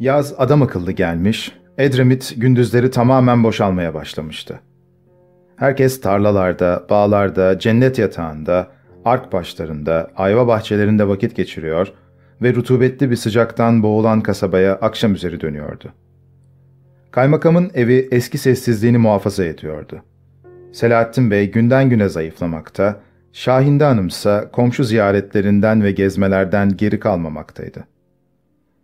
Yaz adam akıllı gelmiş, Edremit gündüzleri tamamen boşalmaya başlamıştı. Herkes tarlalarda, bağlarda, cennet yatağında, ark başlarında, ayva bahçelerinde vakit geçiriyor ve rutubetli bir sıcaktan boğulan kasabaya akşam üzeri dönüyordu. Kaymakamın evi eski sessizliğini muhafaza ediyordu. Selahattin Bey günden güne zayıflamakta, Şahinde Hanım ise komşu ziyaretlerinden ve gezmelerden geri kalmamaktaydı.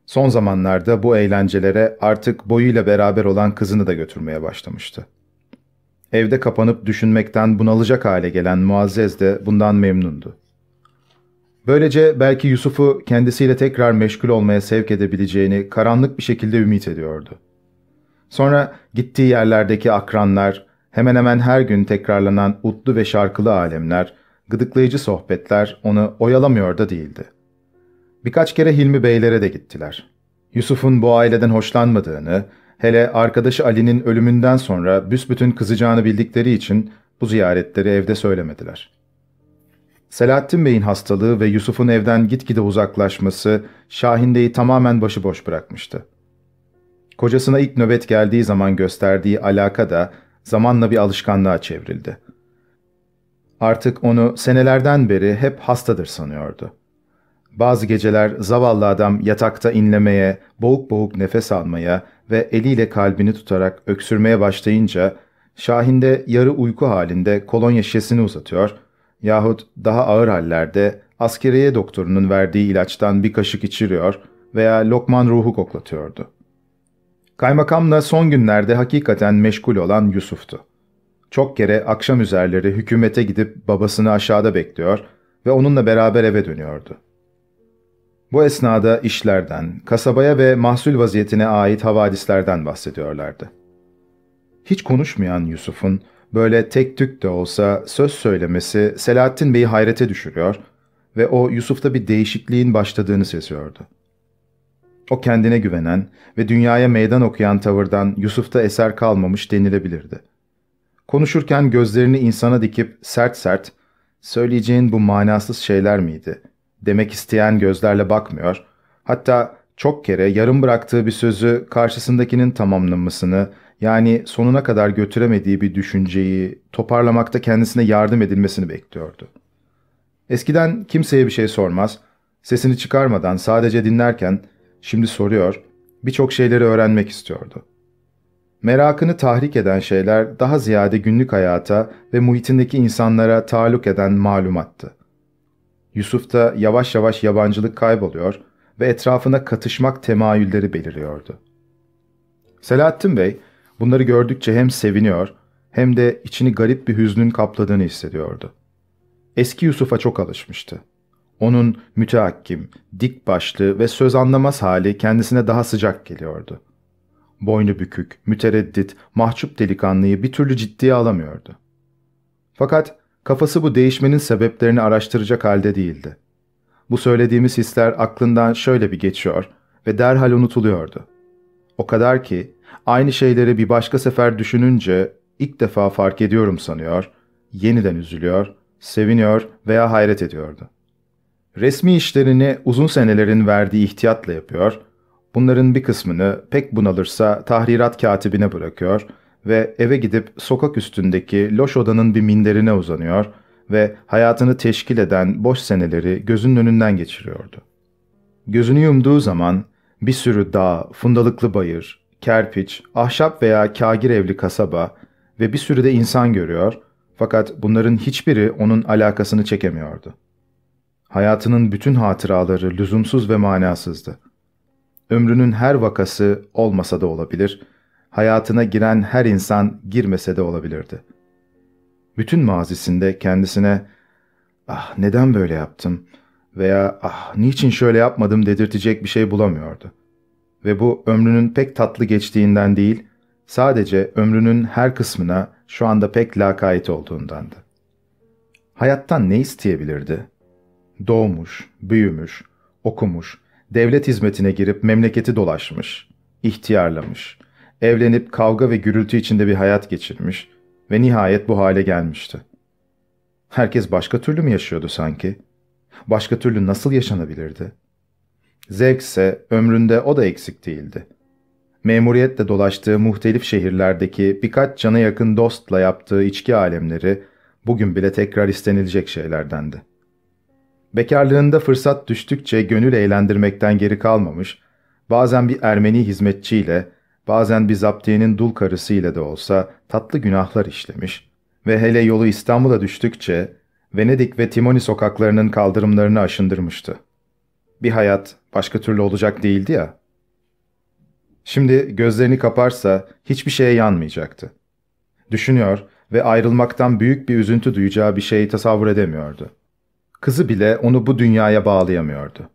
Son zamanlarda bu eğlencelere artık boyuyla beraber olan kızını da götürmeye başlamıştı. Evde kapanıp düşünmekten bunalacak hale gelen Muazzez de bundan memnundu. Böylece belki Yusuf'u kendisiyle tekrar meşgul olmaya sevk edebileceğini karanlık bir şekilde ümit ediyordu. Sonra gittiği yerlerdeki akranlar, hemen hemen her gün tekrarlanan utlu ve şarkılı alemler, gıdıklayıcı sohbetler onu oyalamıyor da değildi. Birkaç kere Hilmi Beylere de gittiler. Yusuf'un bu aileden hoşlanmadığını, hele arkadaşı Ali'nin ölümünden sonra büsbütün kızacağını bildikleri için bu ziyaretleri evde söylemediler. Selahattin Bey'in hastalığı ve Yusuf'un evden gitgide uzaklaşması Şahin'deyi Bey'i tamamen başıboş bırakmıştı. Kocasına ilk nöbet geldiği zaman gösterdiği alaka da zamanla bir alışkanlığa çevrildi. Artık onu senelerden beri hep hastadır sanıyordu. Bazı geceler zavallı adam yatakta inlemeye, boğuk boğuk nefes almaya ve eliyle kalbini tutarak öksürmeye başlayınca Şahin de yarı uyku halinde kolonya şişesini uzatıyor yahut daha ağır hallerde askeriye doktorunun verdiği ilaçtan bir kaşık içiriyor veya lokman ruhu koklatıyordu. Kaymakamla son günlerde hakikaten meşgul olan Yusuf'tu. Çok kere akşam üzerleri hükümete gidip babasını aşağıda bekliyor ve onunla beraber eve dönüyordu. Bu esnada işlerden, kasabaya ve mahsul vaziyetine ait havadislerden bahsediyorlardı. Hiç konuşmayan Yusuf'un böyle tek tük de olsa söz söylemesi Selahattin Bey'i hayrete düşürüyor ve o Yusuf'ta bir değişikliğin başladığını seziyordu. O kendine güvenen ve dünyaya meydan okuyan tavırdan Yusuf'ta eser kalmamış denilebilirdi. Konuşurken gözlerini insana dikip sert sert, söyleyeceğin bu manasız şeyler miydi?'' demek isteyen gözlerle bakmıyor. Hatta çok kere yarım bıraktığı bir sözü karşısındakinin tamamlanmasını, yani sonuna kadar götüremediği bir düşünceyi toparlamakta kendisine yardım edilmesini bekliyordu. Eskiden kimseye bir şey sormaz, sesini çıkarmadan sadece dinlerken şimdi soruyor, birçok şeyleri öğrenmek istiyordu. Merakını tahrik eden şeyler daha ziyade günlük hayata ve muhitindeki insanlara taluk eden malumattı. Yusuf'ta yavaş yavaş yabancılık kayboluyor ve etrafına katışmak temayülleri beliriyordu. Selahattin Bey bunları gördükçe hem seviniyor hem de içini garip bir hüznün kapladığını hissediyordu. Eski Yusuf'a çok alışmıştı. Onun müteakkim, dik başlı ve söz anlamaz hali kendisine daha sıcak geliyordu. Boynu bükük, mütereddit, mahcup delikanlıyı bir türlü ciddiye alamıyordu. Fakat Kafası bu değişmenin sebeplerini araştıracak halde değildi. Bu söylediğimiz hisler aklından şöyle bir geçiyor ve derhal unutuluyordu. O kadar ki aynı şeyleri bir başka sefer düşününce ilk defa fark ediyorum sanıyor, yeniden üzülüyor, seviniyor veya hayret ediyordu. Resmi işlerini uzun senelerin verdiği ihtiyatla yapıyor, bunların bir kısmını pek bunalırsa tahrirat katibine bırakıyor ve eve gidip sokak üstündeki loş odanın bir minderine uzanıyor ve hayatını teşkil eden boş seneleri gözünün önünden geçiriyordu. Gözünü yumduğu zaman bir sürü dağ, fundalıklı bayır, kerpiç, ahşap veya kagir evli kasaba ve bir sürü de insan görüyor fakat bunların hiçbiri onun alakasını çekemiyordu. Hayatının bütün hatıraları lüzumsuz ve manasızdı. Ömrünün her vakası olmasa da olabilir hayatına giren her insan girmese de olabilirdi. Bütün mazisinde kendisine ''Ah neden böyle yaptım?'' veya ''Ah niçin şöyle yapmadım?'' dedirtecek bir şey bulamıyordu. Ve bu ömrünün pek tatlı geçtiğinden değil, sadece ömrünün her kısmına şu anda pek lakayet olduğundandı. Hayattan ne isteyebilirdi? Doğmuş, büyümüş, okumuş, devlet hizmetine girip memleketi dolaşmış, ihtiyarlamış, evlenip kavga ve gürültü içinde bir hayat geçirmiş ve nihayet bu hale gelmişti. Herkes başka türlü mü yaşıyordu sanki? Başka türlü nasıl yaşanabilirdi? Zevkse ömründe o da eksik değildi. Memuriyetle dolaştığı muhtelif şehirlerdeki birkaç cana yakın dostla yaptığı içki alemleri bugün bile tekrar istenilecek şeylerdendi. Bekarlığında fırsat düştükçe gönül eğlendirmekten geri kalmamış, bazen bir Ermeni hizmetçiyle, bazen bir zaptiyenin dul karısıyla de olsa tatlı günahlar işlemiş ve hele yolu İstanbul'a düştükçe Venedik ve Timoni sokaklarının kaldırımlarını aşındırmıştı. Bir hayat başka türlü olacak değildi ya. Şimdi gözlerini kaparsa hiçbir şeye yanmayacaktı. Düşünüyor ve ayrılmaktan büyük bir üzüntü duyacağı bir şeyi tasavvur edemiyordu. Kızı bile onu bu dünyaya bağlayamıyordu.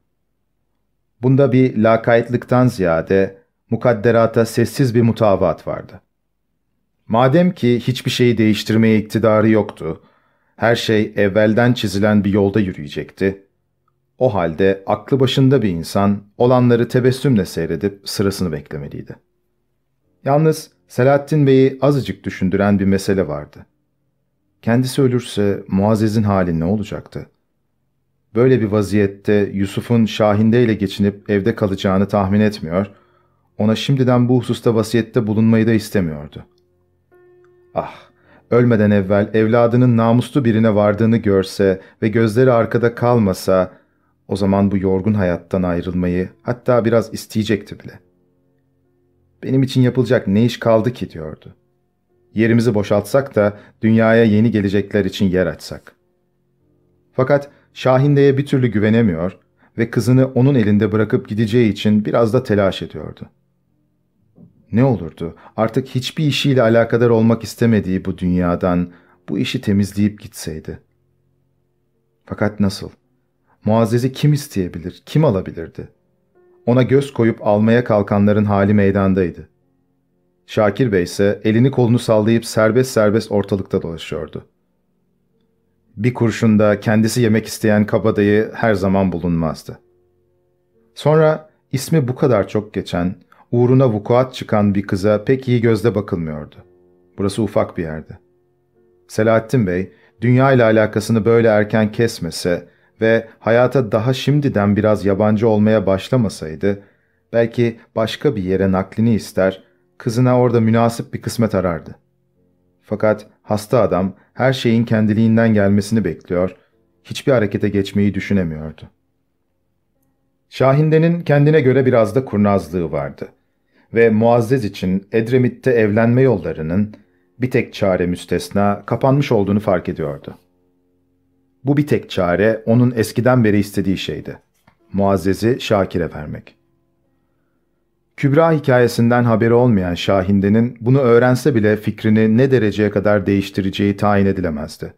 Bunda bir lakaytlıktan ziyade mukadderata sessiz bir mutavat vardı. Madem ki hiçbir şeyi değiştirmeye iktidarı yoktu, her şey evvelden çizilen bir yolda yürüyecekti. O halde aklı başında bir insan olanları tebessümle seyredip sırasını beklemeliydi. Yalnız Selahattin Bey'i azıcık düşündüren bir mesele vardı. Kendisi ölürse Muazzez'in hali ne olacaktı? Böyle bir vaziyette Yusuf'un Şahin'de ile geçinip evde kalacağını tahmin etmiyor ona şimdiden bu hususta vasiyette bulunmayı da istemiyordu. Ah, ölmeden evvel evladının namuslu birine vardığını görse ve gözleri arkada kalmasa, o zaman bu yorgun hayattan ayrılmayı hatta biraz isteyecekti bile. Benim için yapılacak ne iş kaldı ki diyordu. Yerimizi boşaltsak da dünyaya yeni gelecekler için yer açsak. Fakat Şahinde'ye bir türlü güvenemiyor ve kızını onun elinde bırakıp gideceği için biraz da telaş ediyordu. Ne olurdu? Artık hiçbir işiyle alakadar olmak istemediği bu dünyadan bu işi temizleyip gitseydi. Fakat nasıl? Muazzez'i kim isteyebilir, kim alabilirdi? Ona göz koyup almaya kalkanların hali meydandaydı. Şakir Bey ise elini kolunu sallayıp serbest serbest ortalıkta dolaşıyordu. Bir kurşunda kendisi yemek isteyen kabadayı her zaman bulunmazdı. Sonra ismi bu kadar çok geçen, uğruna vukuat çıkan bir kıza pek iyi gözde bakılmıyordu. Burası ufak bir yerdi. Selahattin Bey, dünya ile alakasını böyle erken kesmese ve hayata daha şimdiden biraz yabancı olmaya başlamasaydı, belki başka bir yere naklini ister, kızına orada münasip bir kısmet arardı. Fakat hasta adam her şeyin kendiliğinden gelmesini bekliyor, hiçbir harekete geçmeyi düşünemiyordu. Şahinde'nin kendine göre biraz da kurnazlığı vardı ve Muazzez için Edremit'te evlenme yollarının bir tek çare müstesna kapanmış olduğunu fark ediyordu. Bu bir tek çare onun eskiden beri istediği şeydi. Muazzez'i Şakir'e vermek. Kübra hikayesinden haberi olmayan Şahinde'nin bunu öğrense bile fikrini ne dereceye kadar değiştireceği tayin edilemezdi.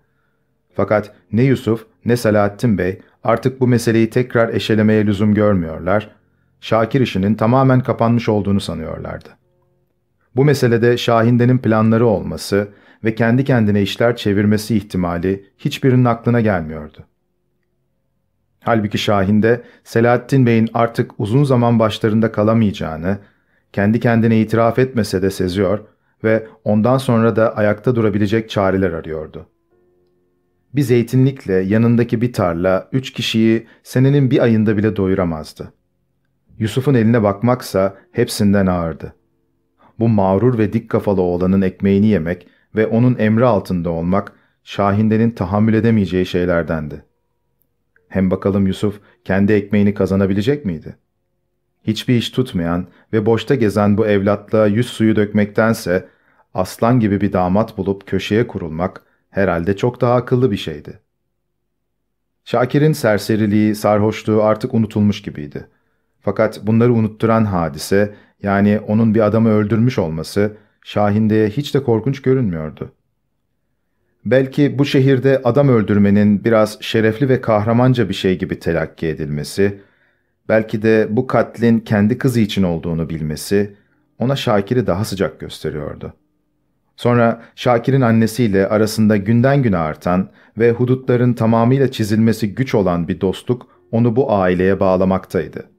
Fakat ne Yusuf ne Selahattin Bey artık bu meseleyi tekrar eşelemeye lüzum görmüyorlar Şakir işinin tamamen kapanmış olduğunu sanıyorlardı. Bu meselede Şahinde'nin planları olması ve kendi kendine işler çevirmesi ihtimali hiçbirinin aklına gelmiyordu. Halbuki Şahinde, Selahattin Bey'in artık uzun zaman başlarında kalamayacağını, kendi kendine itiraf etmese de seziyor ve ondan sonra da ayakta durabilecek çareler arıyordu. Bir zeytinlikle yanındaki bir tarla üç kişiyi senenin bir ayında bile doyuramazdı. Yusuf'un eline bakmaksa hepsinden ağırdı. Bu mağrur ve dik kafalı oğlanın ekmeğini yemek ve onun emri altında olmak Şahinde'nin tahammül edemeyeceği şeylerdendi. Hem bakalım Yusuf kendi ekmeğini kazanabilecek miydi? Hiçbir iş tutmayan ve boşta gezen bu evlatlığa yüz suyu dökmektense aslan gibi bir damat bulup köşeye kurulmak herhalde çok daha akıllı bir şeydi. Şakir'in serseriliği, sarhoşluğu artık unutulmuş gibiydi. Fakat bunları unutturan hadise, yani onun bir adamı öldürmüş olması, Şahinde'ye hiç de korkunç görünmüyordu. Belki bu şehirde adam öldürmenin biraz şerefli ve kahramanca bir şey gibi telakki edilmesi, belki de bu katlin kendi kızı için olduğunu bilmesi, ona Şakir'i daha sıcak gösteriyordu. Sonra Şakir'in annesiyle arasında günden güne artan ve hudutların tamamıyla çizilmesi güç olan bir dostluk onu bu aileye bağlamaktaydı.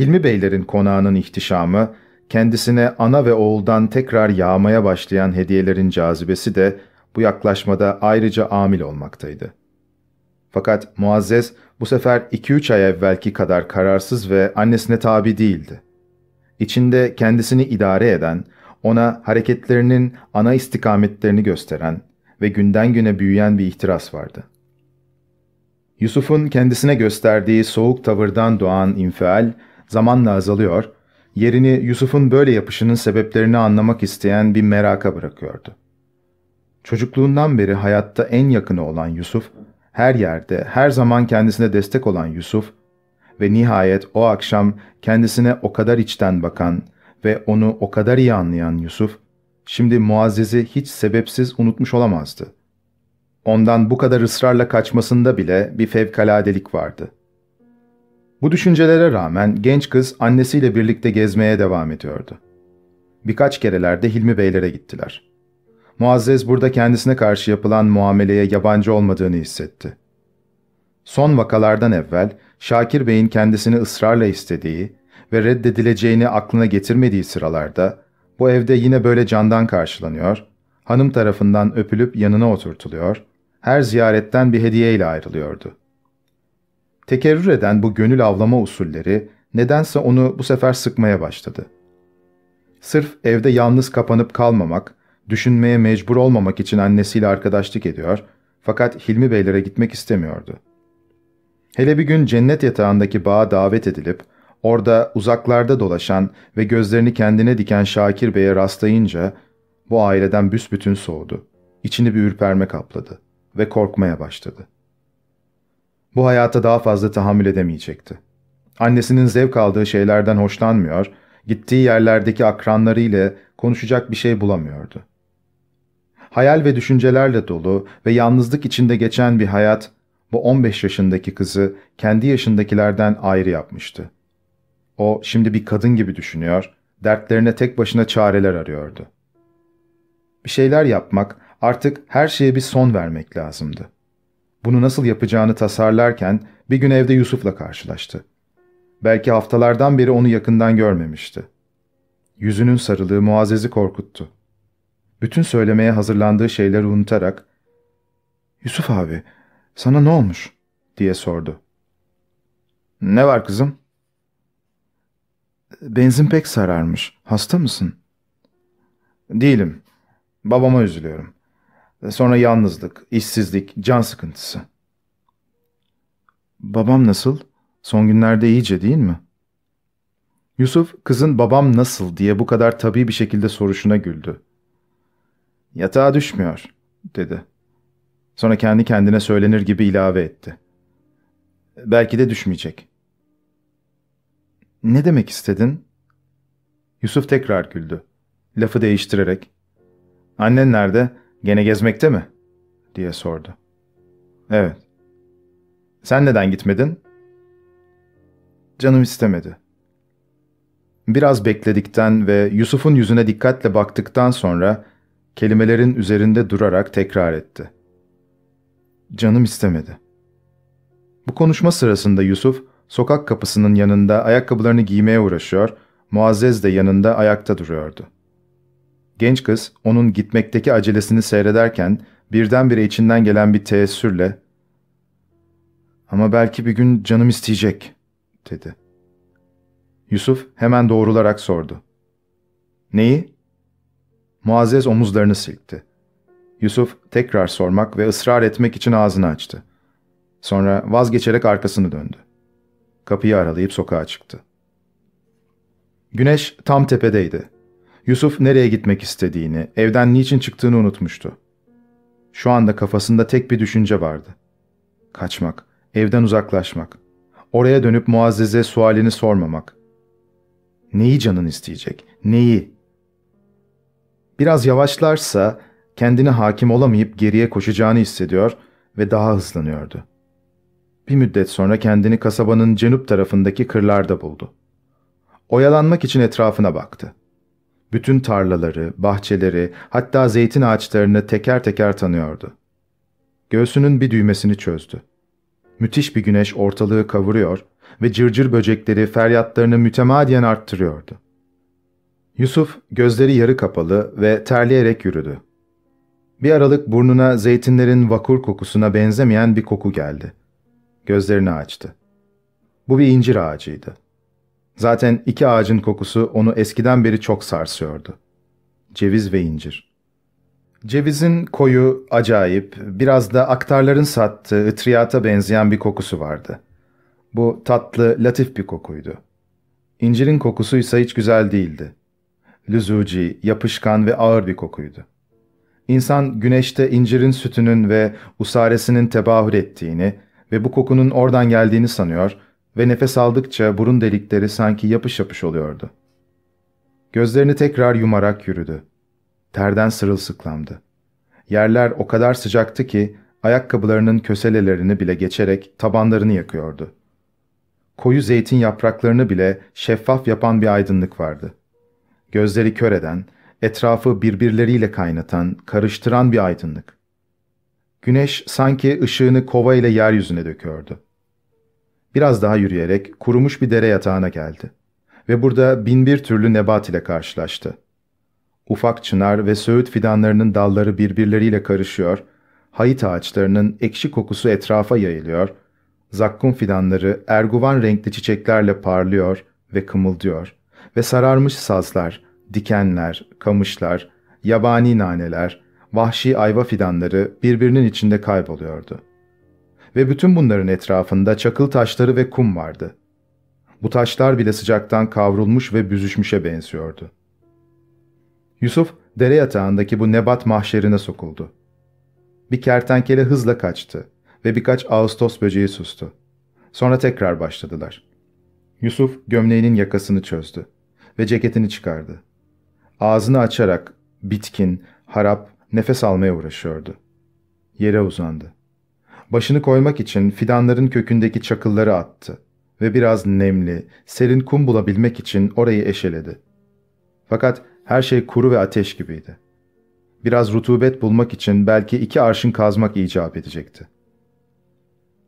Hilmi Beylerin konağının ihtişamı, kendisine ana ve oğuldan tekrar yağmaya başlayan hediyelerin cazibesi de bu yaklaşmada ayrıca amil olmaktaydı. Fakat Muazzez bu sefer 2-3 ay evvelki kadar kararsız ve annesine tabi değildi. İçinde kendisini idare eden, ona hareketlerinin ana istikametlerini gösteren ve günden güne büyüyen bir ihtiras vardı. Yusuf'un kendisine gösterdiği soğuk tavırdan doğan infial, zamanla azalıyor, yerini Yusuf'un böyle yapışının sebeplerini anlamak isteyen bir meraka bırakıyordu. Çocukluğundan beri hayatta en yakını olan Yusuf, her yerde, her zaman kendisine destek olan Yusuf ve nihayet o akşam kendisine o kadar içten bakan ve onu o kadar iyi anlayan Yusuf, şimdi Muazzez'i hiç sebepsiz unutmuş olamazdı. Ondan bu kadar ısrarla kaçmasında bile bir fevkaladelik vardı.'' Bu düşüncelere rağmen genç kız annesiyle birlikte gezmeye devam ediyordu. Birkaç kerelerde Hilmi Beylere gittiler. Muazzez burada kendisine karşı yapılan muameleye yabancı olmadığını hissetti. Son vakalardan evvel Şakir Bey'in kendisini ısrarla istediği ve reddedileceğini aklına getirmediği sıralarda bu evde yine böyle candan karşılanıyor, hanım tarafından öpülüp yanına oturtuluyor, her ziyaretten bir hediyeyle ayrılıyordu. Tekerrür eden bu gönül avlama usulleri nedense onu bu sefer sıkmaya başladı. Sırf evde yalnız kapanıp kalmamak, düşünmeye mecbur olmamak için annesiyle arkadaşlık ediyor fakat Hilmi Beylere gitmek istemiyordu. Hele bir gün cennet yatağındaki bağa davet edilip orada uzaklarda dolaşan ve gözlerini kendine diken Şakir Bey'e rastlayınca bu aileden büsbütün soğudu. İçini bir ürperme kapladı ve korkmaya başladı. Bu hayata daha fazla tahammül edemeyecekti. Annesinin zevk aldığı şeylerden hoşlanmıyor, gittiği yerlerdeki akranları ile konuşacak bir şey bulamıyordu. Hayal ve düşüncelerle dolu ve yalnızlık içinde geçen bir hayat, bu 15 yaşındaki kızı kendi yaşındakilerden ayrı yapmıştı. O şimdi bir kadın gibi düşünüyor, dertlerine tek başına çareler arıyordu. Bir şeyler yapmak, artık her şeye bir son vermek lazımdı bunu nasıl yapacağını tasarlarken bir gün evde Yusuf'la karşılaştı. Belki haftalardan beri onu yakından görmemişti. Yüzünün sarılığı Muazzez'i korkuttu. Bütün söylemeye hazırlandığı şeyleri unutarak, ''Yusuf abi, sana ne olmuş?'' diye sordu. ''Ne var kızım?'' ''Benzin pek sararmış. Hasta mısın?'' ''Değilim. Babama üzülüyorum. Ee, sonra yalnızlık, işsizlik, can sıkıntısı. Babam nasıl? Son günlerde iyice değil mi? Yusuf kızın babam nasıl diye bu kadar tabii bir şekilde soruşuna güldü. Yatağa düşmüyor dedi. Sonra kendi kendine söylenir gibi ilave etti. Belki de düşmeyecek. Ne demek istedin? Yusuf tekrar güldü. Lafı değiştirerek. Annen nerede? Gene gezmekte mi? diye sordu. Evet. Sen neden gitmedin? Canım istemedi. Biraz bekledikten ve Yusuf'un yüzüne dikkatle baktıktan sonra kelimelerin üzerinde durarak tekrar etti. Canım istemedi. Bu konuşma sırasında Yusuf, sokak kapısının yanında ayakkabılarını giymeye uğraşıyor, Muazzez de yanında ayakta duruyordu.'' Genç kız onun gitmekteki acelesini seyrederken birdenbire içinden gelen bir teessürle ''Ama belki bir gün canım isteyecek.'' dedi. Yusuf hemen doğrularak sordu. ''Neyi?'' Muazzez omuzlarını silkti. Yusuf tekrar sormak ve ısrar etmek için ağzını açtı. Sonra vazgeçerek arkasını döndü. Kapıyı aralayıp sokağa çıktı. Güneş tam tepedeydi. Yusuf nereye gitmek istediğini, evden niçin çıktığını unutmuştu. Şu anda kafasında tek bir düşünce vardı. Kaçmak, evden uzaklaşmak, oraya dönüp Muazzez'e sualini sormamak. Neyi canın isteyecek, neyi? Biraz yavaşlarsa kendine hakim olamayıp geriye koşacağını hissediyor ve daha hızlanıyordu. Bir müddet sonra kendini kasabanın cenüp tarafındaki kırlarda buldu. Oyalanmak için etrafına baktı. Bütün tarlaları, bahçeleri, hatta zeytin ağaçlarını teker teker tanıyordu. Göğsünün bir düğmesini çözdü. Müthiş bir güneş ortalığı kavuruyor ve cırcır böcekleri feryatlarını mütemadiyen arttırıyordu. Yusuf gözleri yarı kapalı ve terleyerek yürüdü. Bir aralık burnuna zeytinlerin vakur kokusuna benzemeyen bir koku geldi. Gözlerini açtı. Bu bir incir ağacıydı. Zaten iki ağacın kokusu onu eskiden beri çok sarsıyordu. Ceviz ve incir. Cevizin koyu, acayip, biraz da aktarların sattığı ıtriyata benzeyen bir kokusu vardı. Bu tatlı, latif bir kokuydu. İncirin kokusu ise hiç güzel değildi. Lüzuci, yapışkan ve ağır bir kokuydu. İnsan güneşte incirin sütünün ve usaresinin tebahür ettiğini ve bu kokunun oradan geldiğini sanıyor ve nefes aldıkça burun delikleri sanki yapış yapış oluyordu. Gözlerini tekrar yumarak yürüdü. Terden sırılsıklamdı. Yerler o kadar sıcaktı ki ayakkabılarının köselelerini bile geçerek tabanlarını yakıyordu. Koyu zeytin yapraklarını bile şeffaf yapan bir aydınlık vardı. Gözleri kör eden, etrafı birbirleriyle kaynatan, karıştıran bir aydınlık. Güneş sanki ışığını kova ile yeryüzüne döküyordu. Biraz daha yürüyerek kurumuş bir dere yatağına geldi. Ve burada binbir türlü nebat ile karşılaştı. Ufak çınar ve söğüt fidanlarının dalları birbirleriyle karışıyor, hayit ağaçlarının ekşi kokusu etrafa yayılıyor, zakkum fidanları erguvan renkli çiçeklerle parlıyor ve kımıldıyor ve sararmış sazlar, dikenler, kamışlar, yabani naneler, vahşi ayva fidanları birbirinin içinde kayboluyordu.'' ve bütün bunların etrafında çakıl taşları ve kum vardı. Bu taşlar bile sıcaktan kavrulmuş ve büzüşmüşe benziyordu. Yusuf, dere yatağındaki bu nebat mahşerine sokuldu. Bir kertenkele hızla kaçtı ve birkaç ağustos böceği sustu. Sonra tekrar başladılar. Yusuf gömleğinin yakasını çözdü ve ceketini çıkardı. Ağzını açarak bitkin, harap, nefes almaya uğraşıyordu. Yere uzandı. Başını koymak için fidanların kökündeki çakılları attı ve biraz nemli, serin kum bulabilmek için orayı eşeledi. Fakat her şey kuru ve ateş gibiydi. Biraz rutubet bulmak için belki iki arşın kazmak icap edecekti.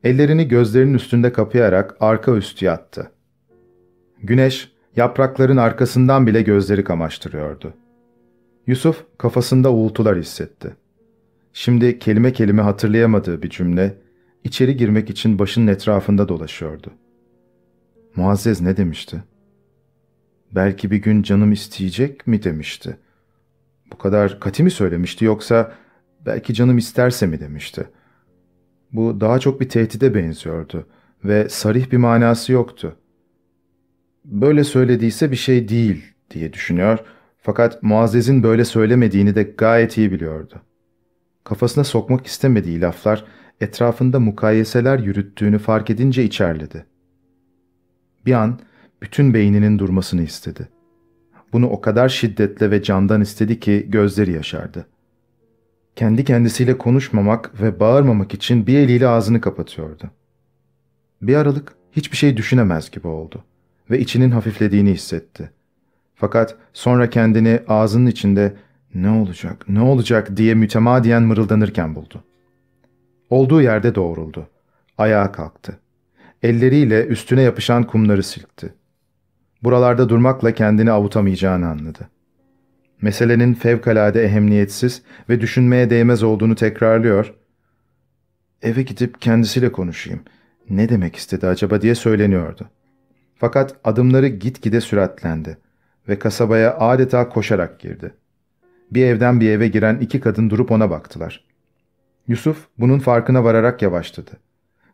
Ellerini gözlerinin üstünde kapayarak arka üstü yattı. Güneş, yaprakların arkasından bile gözleri kamaştırıyordu. Yusuf kafasında uğultular hissetti. Şimdi kelime kelime hatırlayamadığı bir cümle, içeri girmek için başının etrafında dolaşıyordu. Muazzez ne demişti? Belki bir gün canım isteyecek mi demişti. Bu kadar kati mi söylemişti yoksa belki canım isterse mi demişti. Bu daha çok bir tehdide benziyordu ve sarih bir manası yoktu. Böyle söylediyse bir şey değil diye düşünüyor fakat Muazzez'in böyle söylemediğini de gayet iyi biliyordu.'' Kafasına sokmak istemediği laflar, etrafında mukayeseler yürüttüğünü fark edince içerledi. Bir an bütün beyninin durmasını istedi. Bunu o kadar şiddetle ve candan istedi ki gözleri yaşardı. Kendi kendisiyle konuşmamak ve bağırmamak için bir eliyle ağzını kapatıyordu. Bir aralık hiçbir şey düşünemez gibi oldu ve içinin hafiflediğini hissetti. Fakat sonra kendini ağzının içinde ne olacak, ne olacak diye mütemadiyen mırıldanırken buldu. Olduğu yerde doğruldu. Ayağa kalktı. Elleriyle üstüne yapışan kumları silkti. Buralarda durmakla kendini avutamayacağını anladı. Meselenin fevkalade ehemmiyetsiz ve düşünmeye değmez olduğunu tekrarlıyor. Eve gidip kendisiyle konuşayım. Ne demek istedi acaba diye söyleniyordu. Fakat adımları gitgide süratlendi ve kasabaya adeta koşarak girdi.'' Bir evden bir eve giren iki kadın durup ona baktılar. Yusuf bunun farkına vararak yavaşladı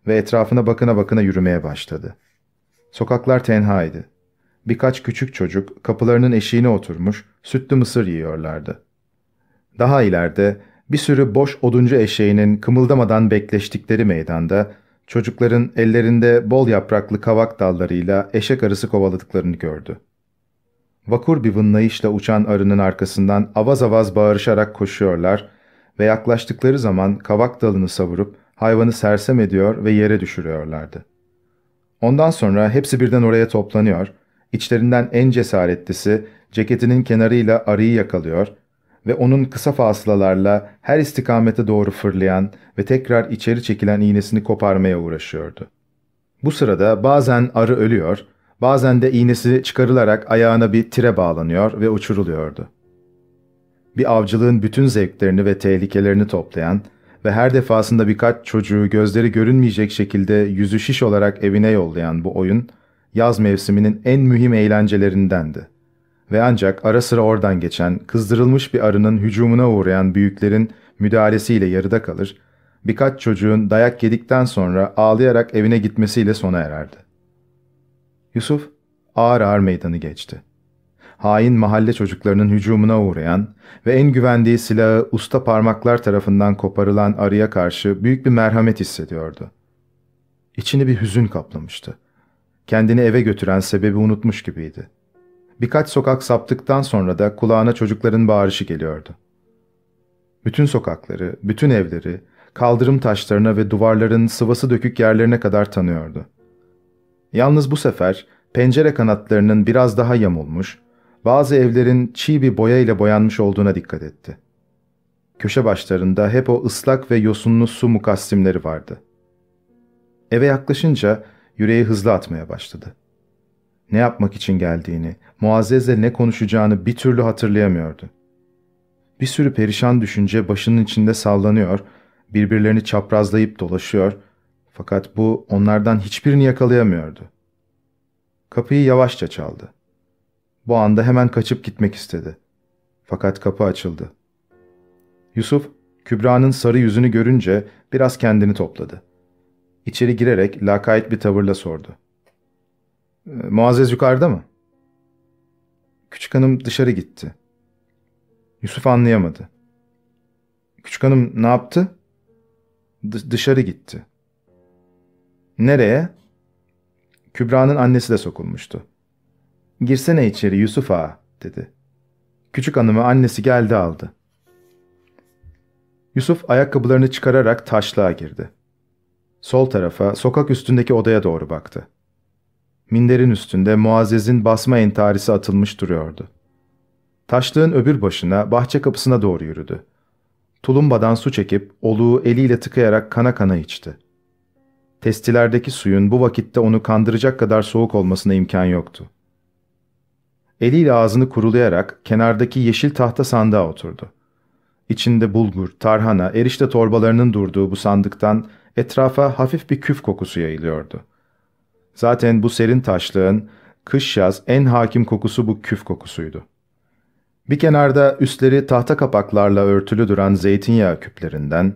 ve etrafına bakına bakına yürümeye başladı. Sokaklar tenhaydı. Birkaç küçük çocuk kapılarının eşiğine oturmuş sütlü mısır yiyorlardı. Daha ileride bir sürü boş oduncu eşeğinin kımıldamadan bekleştikleri meydanda çocukların ellerinde bol yapraklı kavak dallarıyla eşek arısı kovaladıklarını gördü vakur bir vınlayışla uçan arının arkasından avaz avaz bağırışarak koşuyorlar ve yaklaştıkları zaman kavak dalını savurup hayvanı sersem ediyor ve yere düşürüyorlardı. Ondan sonra hepsi birden oraya toplanıyor, içlerinden en cesaretlisi ceketinin kenarıyla arıyı yakalıyor ve onun kısa fasılalarla her istikamete doğru fırlayan ve tekrar içeri çekilen iğnesini koparmaya uğraşıyordu. Bu sırada bazen arı ölüyor Bazen de iğnesi çıkarılarak ayağına bir tire bağlanıyor ve uçuruluyordu. Bir avcılığın bütün zevklerini ve tehlikelerini toplayan ve her defasında birkaç çocuğu gözleri görünmeyecek şekilde yüzü şiş olarak evine yollayan bu oyun, yaz mevsiminin en mühim eğlencelerindendi. Ve ancak ara sıra oradan geçen, kızdırılmış bir arının hücumuna uğrayan büyüklerin müdahalesiyle yarıda kalır, birkaç çocuğun dayak yedikten sonra ağlayarak evine gitmesiyle sona ererdi. Yusuf ağır ağır meydanı geçti. Hain mahalle çocuklarının hücumuna uğrayan ve en güvendiği silahı usta parmaklar tarafından koparılan arıya karşı büyük bir merhamet hissediyordu. İçini bir hüzün kaplamıştı. Kendini eve götüren sebebi unutmuş gibiydi. Birkaç sokak saptıktan sonra da kulağına çocukların bağırışı geliyordu. Bütün sokakları, bütün evleri, kaldırım taşlarına ve duvarların sıvası dökük yerlerine kadar tanıyordu. Yalnız bu sefer pencere kanatlarının biraz daha yamulmuş, bazı evlerin çiğ bir boya ile boyanmış olduğuna dikkat etti. Köşe başlarında hep o ıslak ve yosunlu su mukassimleri vardı. Eve yaklaşınca yüreği hızlı atmaya başladı. Ne yapmak için geldiğini, Muazzez'le ne konuşacağını bir türlü hatırlayamıyordu. Bir sürü perişan düşünce başının içinde sallanıyor, birbirlerini çaprazlayıp dolaşıyor fakat bu onlardan hiçbirini yakalayamıyordu. Kapıyı yavaşça çaldı. Bu anda hemen kaçıp gitmek istedi. Fakat kapı açıldı. Yusuf, Kübra'nın sarı yüzünü görünce biraz kendini topladı. İçeri girerek lakayt bir tavırla sordu. Ee, Muazzez yukarıda mı? Küçük hanım dışarı gitti. Yusuf anlayamadı. Küçük hanım ne yaptı? D dışarı gitti. Nereye? Kübra'nın annesi de sokulmuştu. Girsene içeri Yusuf ağa dedi. Küçük hanımı annesi geldi aldı. Yusuf ayakkabılarını çıkararak taşlığa girdi. Sol tarafa, sokak üstündeki odaya doğru baktı. Minderin üstünde Muazzez'in basma entarisi atılmış duruyordu. Taşlığın öbür başına, bahçe kapısına doğru yürüdü. Tulumbadan su çekip, oluğu eliyle tıkayarak kana kana içti.'' testilerdeki suyun bu vakitte onu kandıracak kadar soğuk olmasına imkan yoktu. Eliyle ağzını kurulayarak kenardaki yeşil tahta sandığa oturdu. İçinde bulgur, tarhana, erişte torbalarının durduğu bu sandıktan etrafa hafif bir küf kokusu yayılıyordu. Zaten bu serin taşlığın kış yaz en hakim kokusu bu küf kokusuydu. Bir kenarda üstleri tahta kapaklarla örtülü duran zeytinyağı küplerinden,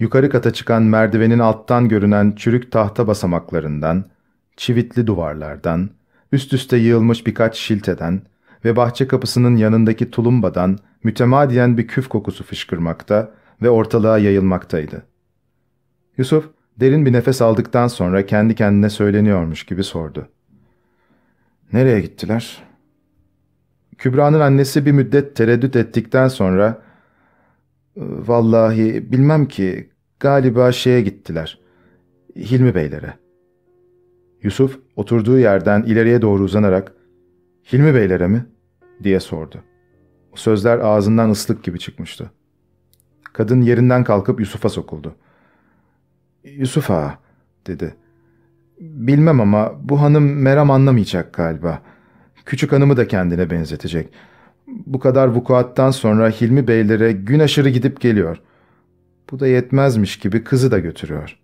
yukarı kata çıkan merdivenin alttan görünen çürük tahta basamaklarından, çivitli duvarlardan, üst üste yığılmış birkaç şilteden ve bahçe kapısının yanındaki tulumbadan mütemadiyen bir küf kokusu fışkırmakta ve ortalığa yayılmaktaydı. Yusuf, derin bir nefes aldıktan sonra kendi kendine söyleniyormuş gibi sordu. ''Nereye gittiler?'' Kübra'nın annesi bir müddet tereddüt ettikten sonra ee, vallahi bilmem ki galiba şeye gittiler. Hilmi Beylere. Yusuf oturduğu yerden ileriye doğru uzanarak Hilmi Beylere mi? diye sordu. Sözler ağzından ıslık gibi çıkmıştı. Kadın yerinden kalkıp Yusuf'a sokuldu. Yusuf ağa dedi. Bilmem ama bu hanım Meram anlamayacak galiba. Küçük hanımı da kendine benzetecek.'' Bu kadar vukuattan sonra Hilmi beylere gün aşırı gidip geliyor. Bu da yetmezmiş gibi kızı da götürüyor.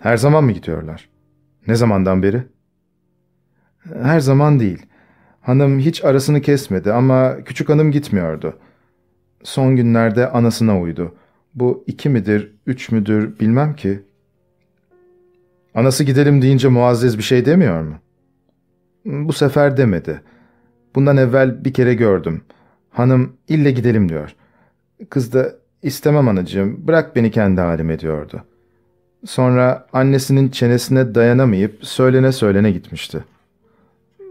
Her zaman mı gidiyorlar? Ne zamandan beri? Her zaman değil. Hanım hiç arasını kesmedi ama küçük hanım gitmiyordu. Son günlerde anasına uydu. Bu iki midir, üç müdür bilmem ki. Anası gidelim deyince Muazzez bir şey demiyor mu? Bu sefer demedi.'' Bundan evvel bir kere gördüm. Hanım ille gidelim diyor. Kız da istemem anacığım bırak beni kendi halime diyordu. Sonra annesinin çenesine dayanamayıp söylene söylene gitmişti.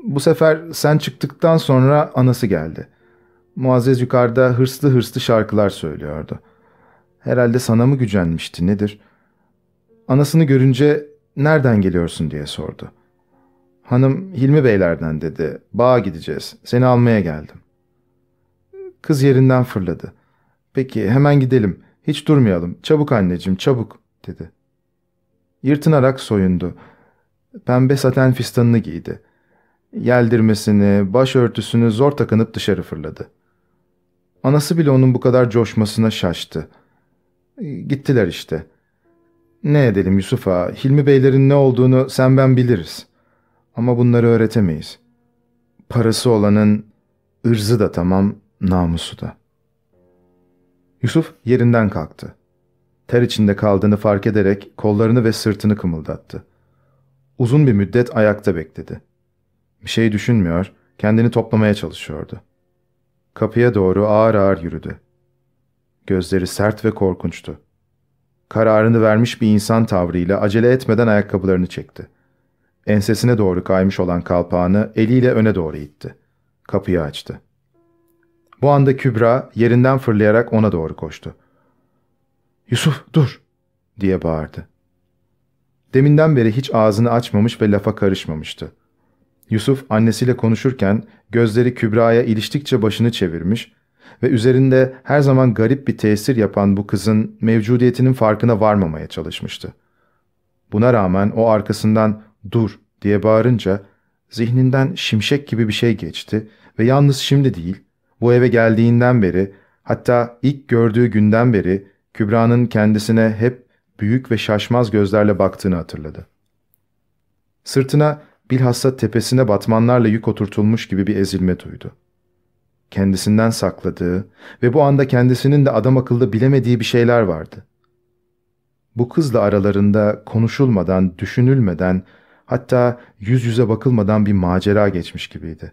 Bu sefer sen çıktıktan sonra anası geldi. Muazzez yukarıda hırslı hırslı şarkılar söylüyordu. Herhalde sana mı gücenmişti nedir? Anasını görünce nereden geliyorsun diye sordu.'' Hanım Hilmi Beylerden dedi. Bağa gideceğiz. Seni almaya geldim. Kız yerinden fırladı. Peki hemen gidelim. Hiç durmayalım. Çabuk anneciğim çabuk dedi. Yırtınarak soyundu. Pembe saten fistanını giydi. Yeldirmesini, başörtüsünü zor takınıp dışarı fırladı. Anası bile onun bu kadar coşmasına şaştı. Gittiler işte. Ne edelim Yusuf'a, Hilmi Beylerin ne olduğunu sen ben biliriz.'' Ama bunları öğretemeyiz. Parası olanın ırzı da tamam, namusu da. Yusuf yerinden kalktı. Ter içinde kaldığını fark ederek kollarını ve sırtını kımıldattı. Uzun bir müddet ayakta bekledi. Bir şey düşünmüyor, kendini toplamaya çalışıyordu. Kapıya doğru ağır ağır yürüdü. Gözleri sert ve korkunçtu. Kararını vermiş bir insan tavrıyla acele etmeden ayakkabılarını çekti. Ensesine doğru kaymış olan kalpağını eliyle öne doğru itti. Kapıyı açtı. Bu anda Kübra yerinden fırlayarak ona doğru koştu. ''Yusuf dur!'' diye bağırdı. Deminden beri hiç ağzını açmamış ve lafa karışmamıştı. Yusuf annesiyle konuşurken gözleri Kübra'ya iliştikçe başını çevirmiş ve üzerinde her zaman garip bir tesir yapan bu kızın mevcudiyetinin farkına varmamaya çalışmıştı. Buna rağmen o arkasından dur diye bağırınca zihninden şimşek gibi bir şey geçti ve yalnız şimdi değil, bu eve geldiğinden beri, hatta ilk gördüğü günden beri Kübra'nın kendisine hep büyük ve şaşmaz gözlerle baktığını hatırladı. Sırtına bilhassa tepesine batmanlarla yük oturtulmuş gibi bir ezilme duydu. Kendisinden sakladığı ve bu anda kendisinin de adam akıllı bilemediği bir şeyler vardı. Bu kızla aralarında konuşulmadan, düşünülmeden, hatta yüz yüze bakılmadan bir macera geçmiş gibiydi.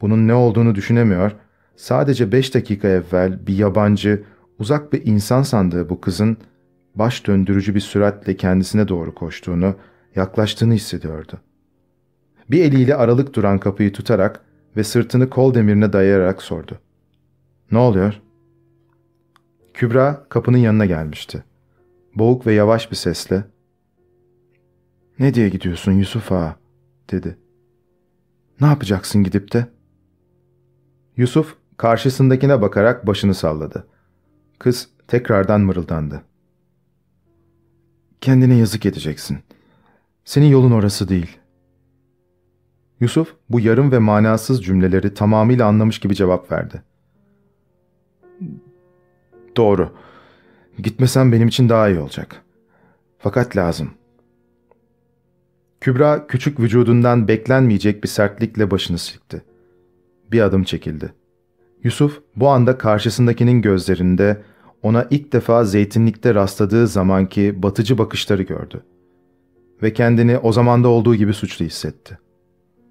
Bunun ne olduğunu düşünemiyor, sadece beş dakika evvel bir yabancı, uzak bir insan sandığı bu kızın baş döndürücü bir süratle kendisine doğru koştuğunu, yaklaştığını hissediyordu. Bir eliyle aralık duran kapıyı tutarak ve sırtını kol demirine dayayarak sordu. ''Ne oluyor?'' Kübra kapının yanına gelmişti. Boğuk ve yavaş bir sesle ne diye gidiyorsun Yusuf ağa? dedi. Ne yapacaksın gidip de? Yusuf karşısındakine bakarak başını salladı. Kız tekrardan mırıldandı. Kendine yazık edeceksin. Senin yolun orası değil. Yusuf bu yarım ve manasız cümleleri tamamıyla anlamış gibi cevap verdi. Doğru. Gitmesen benim için daha iyi olacak. Fakat lazım. Kübra küçük vücudundan beklenmeyecek bir sertlikle başını silkti. Bir adım çekildi. Yusuf bu anda karşısındakinin gözlerinde ona ilk defa zeytinlikte rastladığı zamanki batıcı bakışları gördü. Ve kendini o zamanda olduğu gibi suçlu hissetti.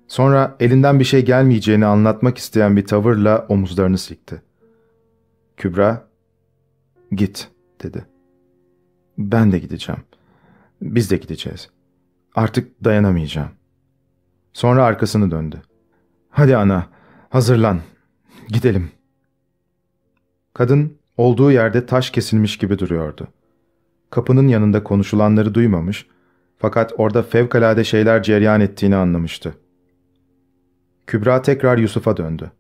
Sonra elinden bir şey gelmeyeceğini anlatmak isteyen bir tavırla omuzlarını sikti. Kübra, ''Git.'' dedi. ''Ben de gideceğim. Biz de gideceğiz. Artık dayanamayacağım. Sonra arkasını döndü. Hadi ana, hazırlan. Gidelim. Kadın olduğu yerde taş kesilmiş gibi duruyordu. Kapının yanında konuşulanları duymamış fakat orada fevkalade şeyler cereyan ettiğini anlamıştı. Kübra tekrar Yusuf'a döndü.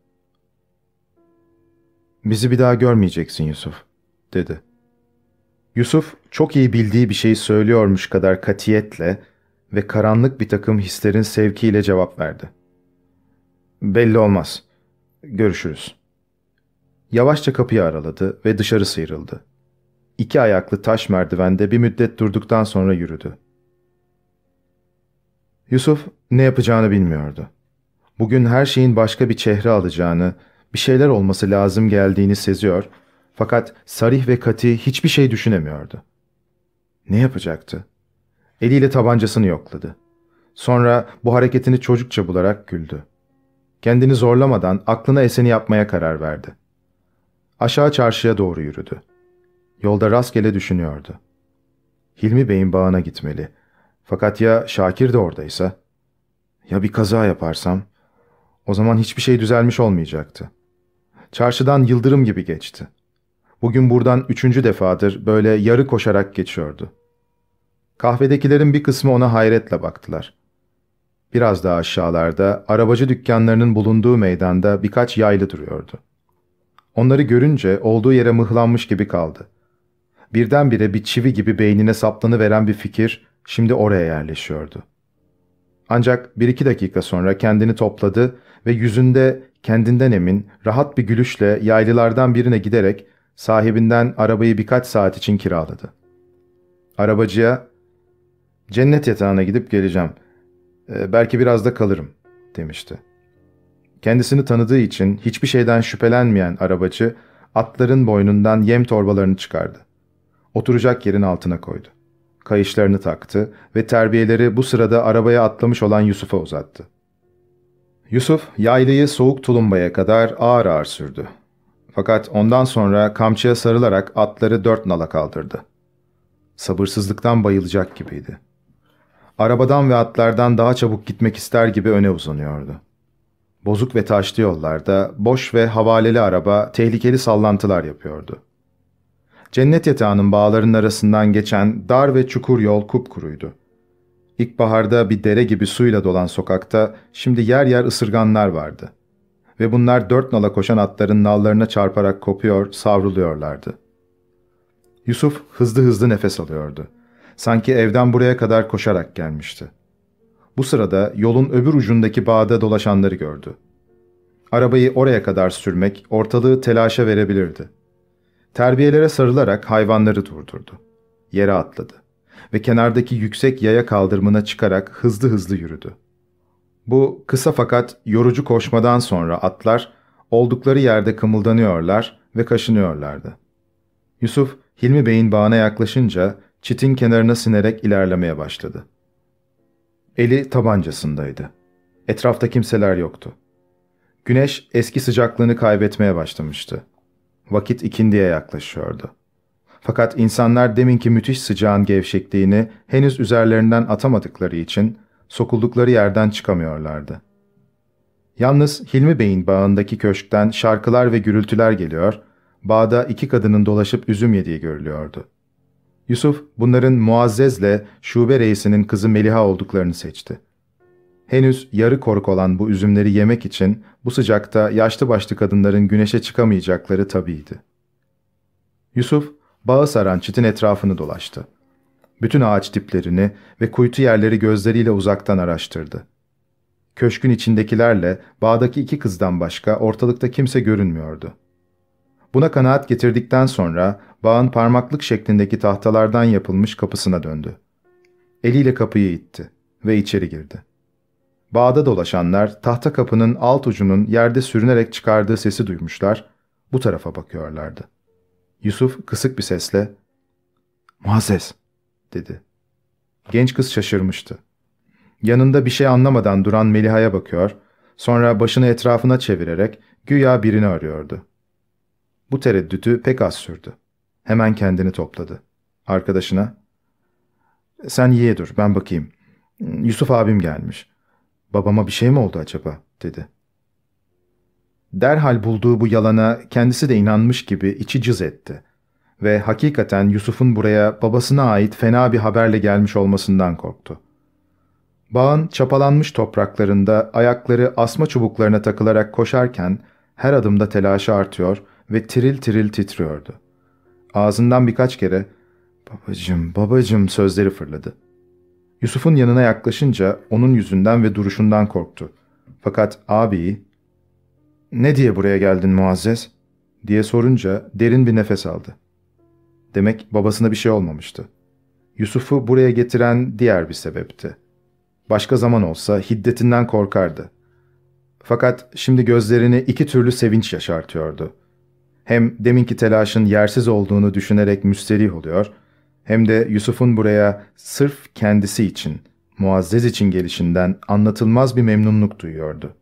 ''Bizi bir daha görmeyeceksin Yusuf.'' dedi. Yusuf çok iyi bildiği bir şeyi söylüyormuş kadar katiyetle ve karanlık bir takım hislerin sevkiyle cevap verdi. Belli olmaz. Görüşürüz. Yavaşça kapıyı araladı ve dışarı sıyrıldı. İki ayaklı taş merdivende bir müddet durduktan sonra yürüdü. Yusuf ne yapacağını bilmiyordu. Bugün her şeyin başka bir çehre alacağını, bir şeyler olması lazım geldiğini seziyor fakat sarih ve kati hiçbir şey düşünemiyordu. Ne yapacaktı? Eliyle tabancasını yokladı. Sonra bu hareketini çocukça bularak güldü. Kendini zorlamadan aklına eseni yapmaya karar verdi. Aşağı çarşıya doğru yürüdü. Yolda rastgele düşünüyordu. Hilmi Bey'in bağına gitmeli. Fakat ya Şakir de oradaysa? Ya bir kaza yaparsam? O zaman hiçbir şey düzelmiş olmayacaktı. Çarşıdan yıldırım gibi geçti. Bugün buradan üçüncü defadır böyle yarı koşarak geçiyordu. Kahvedekilerin bir kısmı ona hayretle baktılar. Biraz daha aşağılarda, arabacı dükkanlarının bulunduğu meydanda birkaç yaylı duruyordu. Onları görünce olduğu yere mıhlanmış gibi kaldı. Birdenbire bir çivi gibi beynine saplanıveren bir fikir şimdi oraya yerleşiyordu. Ancak bir iki dakika sonra kendini topladı ve yüzünde kendinden emin, rahat bir gülüşle yaylılardan birine giderek sahibinden arabayı birkaç saat için kiraladı. Arabacıya Cennet yatağına gidip geleceğim. E, belki biraz da kalırım demişti. Kendisini tanıdığı için hiçbir şeyden şüphelenmeyen arabacı atların boynundan yem torbalarını çıkardı. Oturacak yerin altına koydu. Kayışlarını taktı ve terbiyeleri bu sırada arabaya atlamış olan Yusuf'a uzattı. Yusuf yaylıyı soğuk tulumbaya kadar ağır ağır sürdü. Fakat ondan sonra kamçıya sarılarak atları dört nala kaldırdı. Sabırsızlıktan bayılacak gibiydi arabadan ve atlardan daha çabuk gitmek ister gibi öne uzanıyordu. Bozuk ve taşlı yollarda boş ve havaleli araba tehlikeli sallantılar yapıyordu. Cennet yatağının bağlarının arasından geçen dar ve çukur yol kupkuruydu. İlkbaharda bir dere gibi suyla dolan sokakta şimdi yer yer ısırganlar vardı. Ve bunlar dört nala koşan atların nallarına çarparak kopuyor, savruluyorlardı. Yusuf hızlı hızlı nefes alıyordu sanki evden buraya kadar koşarak gelmişti. Bu sırada yolun öbür ucundaki bağda dolaşanları gördü. Arabayı oraya kadar sürmek ortalığı telaşa verebilirdi. Terbiyelere sarılarak hayvanları durdurdu. Yere atladı ve kenardaki yüksek yaya kaldırımına çıkarak hızlı hızlı yürüdü. Bu kısa fakat yorucu koşmadan sonra atlar oldukları yerde kımıldanıyorlar ve kaşınıyorlardı. Yusuf, Hilmi Bey'in bağına yaklaşınca çitin kenarına sinerek ilerlemeye başladı. Eli tabancasındaydı. Etrafta kimseler yoktu. Güneş eski sıcaklığını kaybetmeye başlamıştı. Vakit ikindiye yaklaşıyordu. Fakat insanlar deminki müthiş sıcağın gevşekliğini henüz üzerlerinden atamadıkları için sokuldukları yerden çıkamıyorlardı. Yalnız Hilmi Bey'in bağındaki köşkten şarkılar ve gürültüler geliyor, bağda iki kadının dolaşıp üzüm yediği görülüyordu. Yusuf bunların Muazzez'le şube reisinin kızı Meliha olduklarını seçti. Henüz yarı kork olan bu üzümleri yemek için bu sıcakta yaşlı başlı kadınların güneşe çıkamayacakları tabiiydi. Yusuf, bağı saran çitin etrafını dolaştı. Bütün ağaç diplerini ve kuytu yerleri gözleriyle uzaktan araştırdı. Köşkün içindekilerle bağdaki iki kızdan başka ortalıkta kimse görünmüyordu. Buna kanaat getirdikten sonra bağın parmaklık şeklindeki tahtalardan yapılmış kapısına döndü. Eliyle kapıyı itti ve içeri girdi. Bağda dolaşanlar tahta kapının alt ucunun yerde sürünerek çıkardığı sesi duymuşlar, bu tarafa bakıyorlardı. Yusuf kısık bir sesle ''Muazzez'' dedi. Genç kız şaşırmıştı. Yanında bir şey anlamadan duran Meliha'ya bakıyor, sonra başını etrafına çevirerek güya birini arıyordu. Bu tereddütü pek az sürdü. Hemen kendini topladı. Arkadaşına, ''Sen yiye dur, ben bakayım. Yusuf abim gelmiş. Babama bir şey mi oldu acaba?'' dedi. Derhal bulduğu bu yalana kendisi de inanmış gibi içi cız etti. Ve hakikaten Yusuf'un buraya babasına ait fena bir haberle gelmiş olmasından korktu. Bağın çapalanmış topraklarında ayakları asma çubuklarına takılarak koşarken her adımda telaşı artıyor ve tiril tiril titriyordu. Ağzından birkaç kere ''Babacım, babacım'' sözleri fırladı. Yusuf'un yanına yaklaşınca onun yüzünden ve duruşundan korktu. Fakat ağabeyi ''Ne diye buraya geldin Muazzez?'' diye sorunca derin bir nefes aldı. Demek babasına bir şey olmamıştı. Yusuf'u buraya getiren diğer bir sebepti. Başka zaman olsa hiddetinden korkardı. Fakat şimdi gözlerini iki türlü sevinç yaşartıyordu.'' hem deminki telaşın yersiz olduğunu düşünerek müsterih oluyor, hem de Yusuf'un buraya sırf kendisi için, Muazzez için gelişinden anlatılmaz bir memnunluk duyuyordu.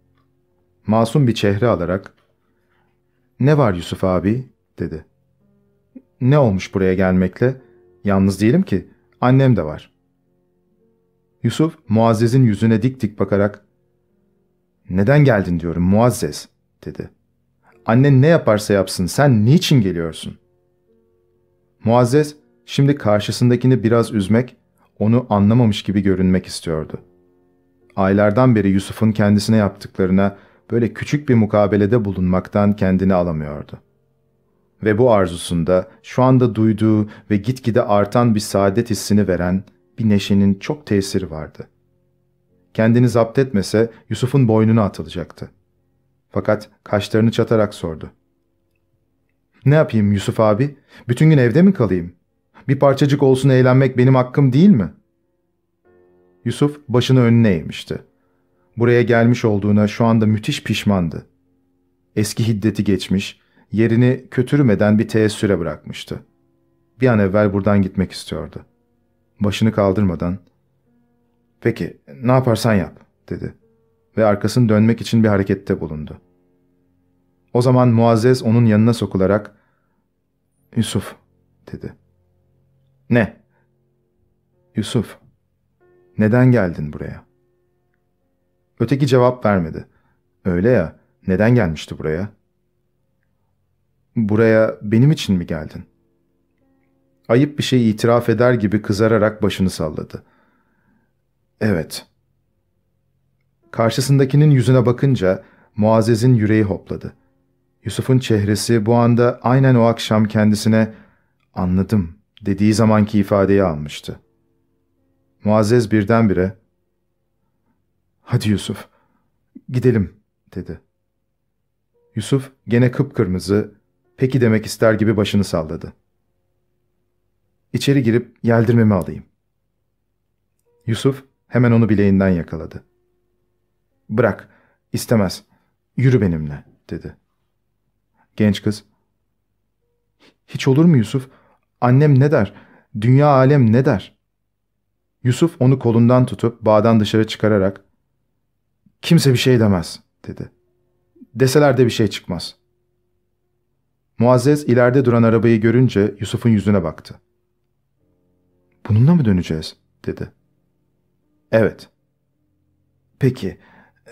Masum bir çehre alarak, ''Ne var Yusuf abi?'' dedi. ''Ne olmuş buraya gelmekle? Yalnız değilim ki, annem de var.'' Yusuf, Muazzez'in yüzüne dik dik bakarak, ''Neden geldin diyorum Muazzez?'' dedi. Annen ne yaparsa yapsın sen niçin geliyorsun? Muazzez şimdi karşısındakini biraz üzmek, onu anlamamış gibi görünmek istiyordu. Aylardan beri Yusuf'un kendisine yaptıklarına böyle küçük bir mukabelede bulunmaktan kendini alamıyordu. Ve bu arzusunda şu anda duyduğu ve gitgide artan bir saadet hissini veren bir neşenin çok tesiri vardı. Kendini zapt etmese Yusuf'un boynuna atılacaktı. Fakat kaşlarını çatarak sordu. Ne yapayım Yusuf abi? Bütün gün evde mi kalayım? Bir parçacık olsun eğlenmek benim hakkım değil mi? Yusuf başını önüne eğmişti. Buraya gelmiş olduğuna şu anda müthiş pişmandı. Eski hiddeti geçmiş, yerini kötürmeden bir teessüre bırakmıştı. Bir an evvel buradan gitmek istiyordu. Başını kaldırmadan, ''Peki, ne yaparsan yap.'' dedi ve arkasını dönmek için bir harekette bulundu. O zaman Muazzez onun yanına sokularak ''Yusuf'' dedi. ''Ne?'' ''Yusuf, neden geldin buraya?'' Öteki cevap vermedi. ''Öyle ya, neden gelmişti buraya?'' ''Buraya benim için mi geldin?'' Ayıp bir şey itiraf eder gibi kızararak başını salladı. ''Evet.'' Karşısındakinin yüzüne bakınca Muazzez'in yüreği hopladı. Yusuf'un çehresi bu anda aynen o akşam kendisine ''Anladım'' dediği zamanki ifadeyi almıştı. Muazzez birdenbire ''Hadi Yusuf, gidelim'' dedi. Yusuf gene kıpkırmızı, peki demek ister gibi başını salladı. İçeri girip yeldirmemi alayım. Yusuf hemen onu bileğinden yakaladı. Bırak, istemez. Yürü benimle, dedi. Genç kız, hiç olur mu Yusuf? Annem ne der? Dünya alem ne der? Yusuf onu kolundan tutup bağdan dışarı çıkararak, kimse bir şey demez, dedi. Deseler de bir şey çıkmaz. Muazzez ileride duran arabayı görünce Yusuf'un yüzüne baktı. Bununla mı döneceğiz, dedi. Evet. Peki,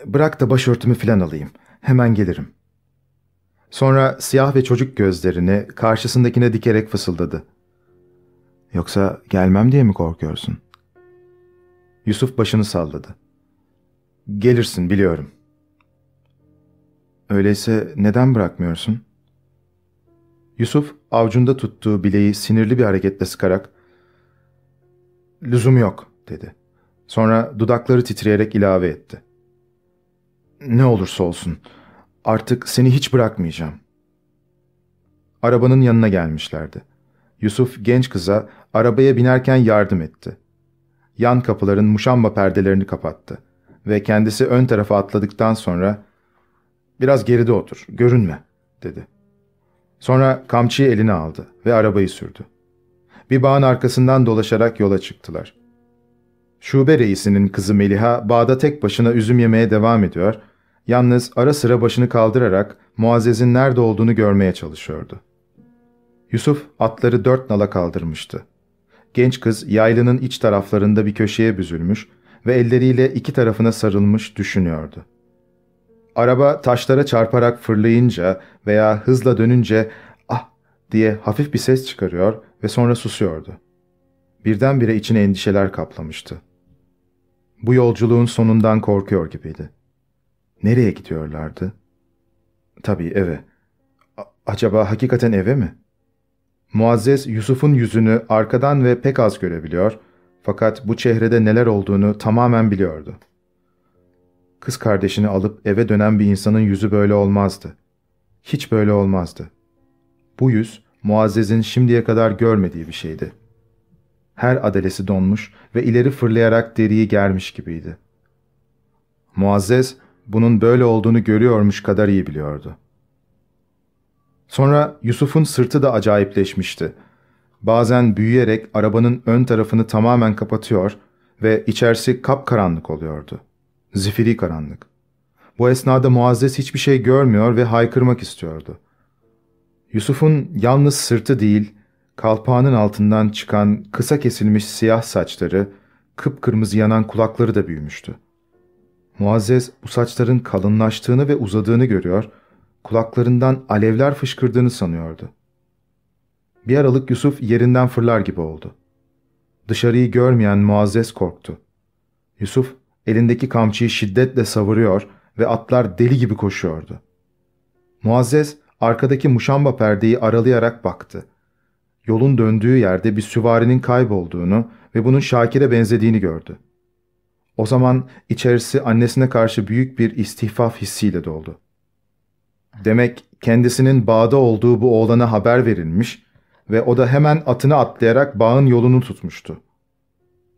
Bırak da başörtümü falan alayım. Hemen gelirim. Sonra siyah ve çocuk gözlerini karşısındakine dikerek fısıldadı. Yoksa gelmem diye mi korkuyorsun? Yusuf başını salladı. Gelirsin biliyorum. Öyleyse neden bırakmıyorsun? Yusuf avcunda tuttuğu bileği sinirli bir hareketle sıkarak ''Lüzum yok'' dedi. Sonra dudakları titreyerek ilave etti. Ne olursa olsun. Artık seni hiç bırakmayacağım. Arabanın yanına gelmişlerdi. Yusuf genç kıza arabaya binerken yardım etti. Yan kapıların muşamba perdelerini kapattı ve kendisi ön tarafa atladıktan sonra ''Biraz geride otur, görünme.'' dedi. Sonra kamçıyı eline aldı ve arabayı sürdü. Bir bağın arkasından dolaşarak yola çıktılar. Şube reisinin kızı Meliha bağda tek başına üzüm yemeye devam ediyor Yalnız ara sıra başını kaldırarak Muazzez'in nerede olduğunu görmeye çalışıyordu. Yusuf atları dört nala kaldırmıştı. Genç kız yaylının iç taraflarında bir köşeye büzülmüş ve elleriyle iki tarafına sarılmış düşünüyordu. Araba taşlara çarparak fırlayınca veya hızla dönünce ah diye hafif bir ses çıkarıyor ve sonra susuyordu. Birdenbire içine endişeler kaplamıştı. Bu yolculuğun sonundan korkuyor gibiydi. Nereye gidiyorlardı? Tabii eve. A acaba hakikaten eve mi? Muazzez Yusuf'un yüzünü arkadan ve pek az görebiliyor fakat bu çehrede neler olduğunu tamamen biliyordu. Kız kardeşini alıp eve dönen bir insanın yüzü böyle olmazdı. Hiç böyle olmazdı. Bu yüz Muazzez'in şimdiye kadar görmediği bir şeydi. Her adalesi donmuş ve ileri fırlayarak deriyi germiş gibiydi. Muazzez bunun böyle olduğunu görüyormuş kadar iyi biliyordu. Sonra Yusuf'un sırtı da acayipleşmişti. Bazen büyüyerek arabanın ön tarafını tamamen kapatıyor ve içerisi kapkaranlık oluyordu. Zifiri karanlık. Bu esnada Muazzez hiçbir şey görmüyor ve haykırmak istiyordu. Yusuf'un yalnız sırtı değil, kalpağının altından çıkan kısa kesilmiş siyah saçları, kıpkırmızı yanan kulakları da büyümüştü. Muazzez bu saçların kalınlaştığını ve uzadığını görüyor, kulaklarından alevler fışkırdığını sanıyordu. Bir aralık Yusuf yerinden fırlar gibi oldu. Dışarıyı görmeyen Muazzez korktu. Yusuf elindeki kamçıyı şiddetle savuruyor ve atlar deli gibi koşuyordu. Muazzez arkadaki muşamba perdeyi aralayarak baktı. Yolun döndüğü yerde bir süvarinin kaybolduğunu ve bunun Şakir'e benzediğini gördü. O zaman içerisi annesine karşı büyük bir istihfaf hissiyle doldu. Demek kendisinin bağda olduğu bu oğlana haber verilmiş ve o da hemen atını atlayarak bağın yolunu tutmuştu.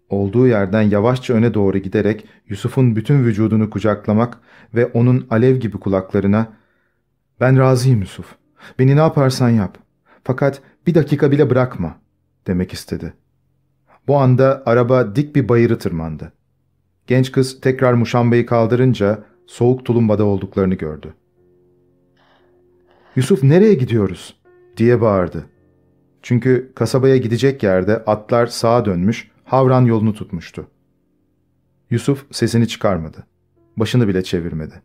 Olduğu yerden yavaşça öne doğru giderek Yusuf'un bütün vücudunu kucaklamak ve onun alev gibi kulaklarına ''Ben razıyım Yusuf, beni ne yaparsan yap fakat bir dakika bile bırakma.'' demek istedi. Bu anda araba dik bir bayırı tırmandı. Genç kız tekrar muşambayı kaldırınca soğuk tulumbada olduklarını gördü. ''Yusuf nereye gidiyoruz?'' diye bağırdı. Çünkü kasabaya gidecek yerde atlar sağa dönmüş, havran yolunu tutmuştu. Yusuf sesini çıkarmadı. Başını bile çevirmedi.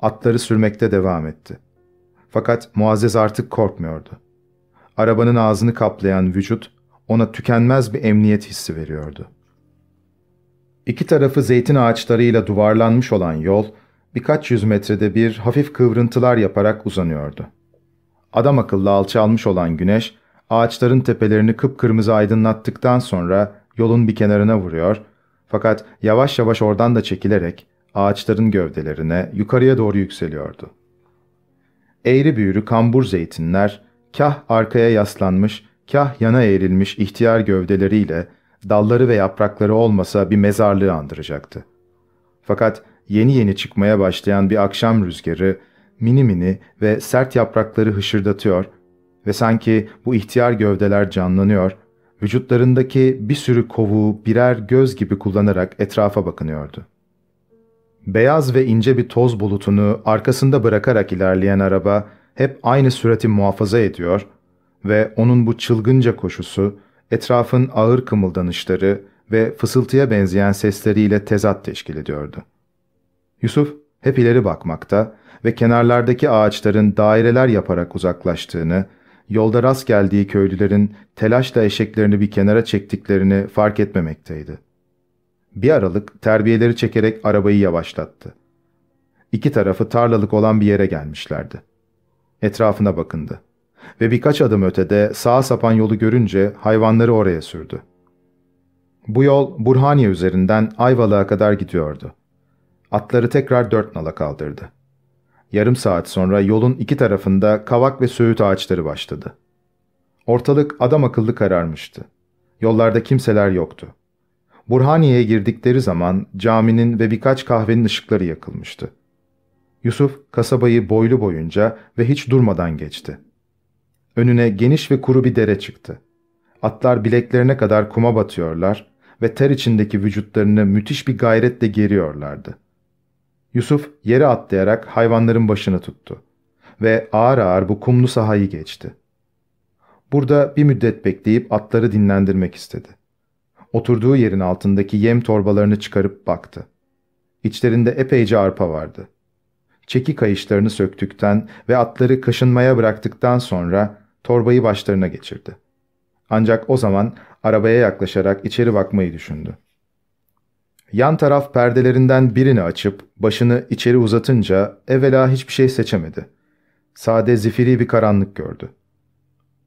Atları sürmekte devam etti. Fakat Muazzez artık korkmuyordu. Arabanın ağzını kaplayan vücut ona tükenmez bir emniyet hissi veriyordu. İki tarafı zeytin ağaçlarıyla duvarlanmış olan yol, birkaç yüz metrede bir hafif kıvrıntılar yaparak uzanıyordu. Adam akıllı alçalmış olan güneş, ağaçların tepelerini kıpkırmızı aydınlattıktan sonra yolun bir kenarına vuruyor, fakat yavaş yavaş oradan da çekilerek ağaçların gövdelerine yukarıya doğru yükseliyordu. Eğri büğrü kambur zeytinler, kah arkaya yaslanmış, kah yana eğrilmiş ihtiyar gövdeleriyle dalları ve yaprakları olmasa bir mezarlığı andıracaktı. Fakat yeni yeni çıkmaya başlayan bir akşam rüzgarı mini mini ve sert yaprakları hışırdatıyor ve sanki bu ihtiyar gövdeler canlanıyor, vücutlarındaki bir sürü kovuğu birer göz gibi kullanarak etrafa bakınıyordu. Beyaz ve ince bir toz bulutunu arkasında bırakarak ilerleyen araba hep aynı sürati muhafaza ediyor ve onun bu çılgınca koşusu etrafın ağır kımıldanışları ve fısıltıya benzeyen sesleriyle tezat teşkil ediyordu. Yusuf hep ileri bakmakta ve kenarlardaki ağaçların daireler yaparak uzaklaştığını, yolda rast geldiği köylülerin telaşla eşeklerini bir kenara çektiklerini fark etmemekteydi. Bir aralık terbiyeleri çekerek arabayı yavaşlattı. İki tarafı tarlalık olan bir yere gelmişlerdi. Etrafına bakındı ve birkaç adım ötede sağa sapan yolu görünce hayvanları oraya sürdü. Bu yol Burhaniye üzerinden Ayvalı'a kadar gidiyordu. Atları tekrar dört nala kaldırdı. Yarım saat sonra yolun iki tarafında kavak ve söğüt ağaçları başladı. Ortalık adam akıllı kararmıştı. Yollarda kimseler yoktu. Burhaniye'ye girdikleri zaman caminin ve birkaç kahvenin ışıkları yakılmıştı. Yusuf kasabayı boylu boyunca ve hiç durmadan geçti. Önüne geniş ve kuru bir dere çıktı. Atlar bileklerine kadar kuma batıyorlar ve ter içindeki vücutlarını müthiş bir gayretle geriyorlardı. Yusuf yere atlayarak hayvanların başını tuttu ve ağır ağır bu kumlu sahayı geçti. Burada bir müddet bekleyip atları dinlendirmek istedi. Oturduğu yerin altındaki yem torbalarını çıkarıp baktı. İçlerinde epeyce arpa vardı. Çeki kayışlarını söktükten ve atları kaşınmaya bıraktıktan sonra torbayı başlarına geçirdi. Ancak o zaman arabaya yaklaşarak içeri bakmayı düşündü. Yan taraf perdelerinden birini açıp başını içeri uzatınca evvela hiçbir şey seçemedi. Sade zifiri bir karanlık gördü.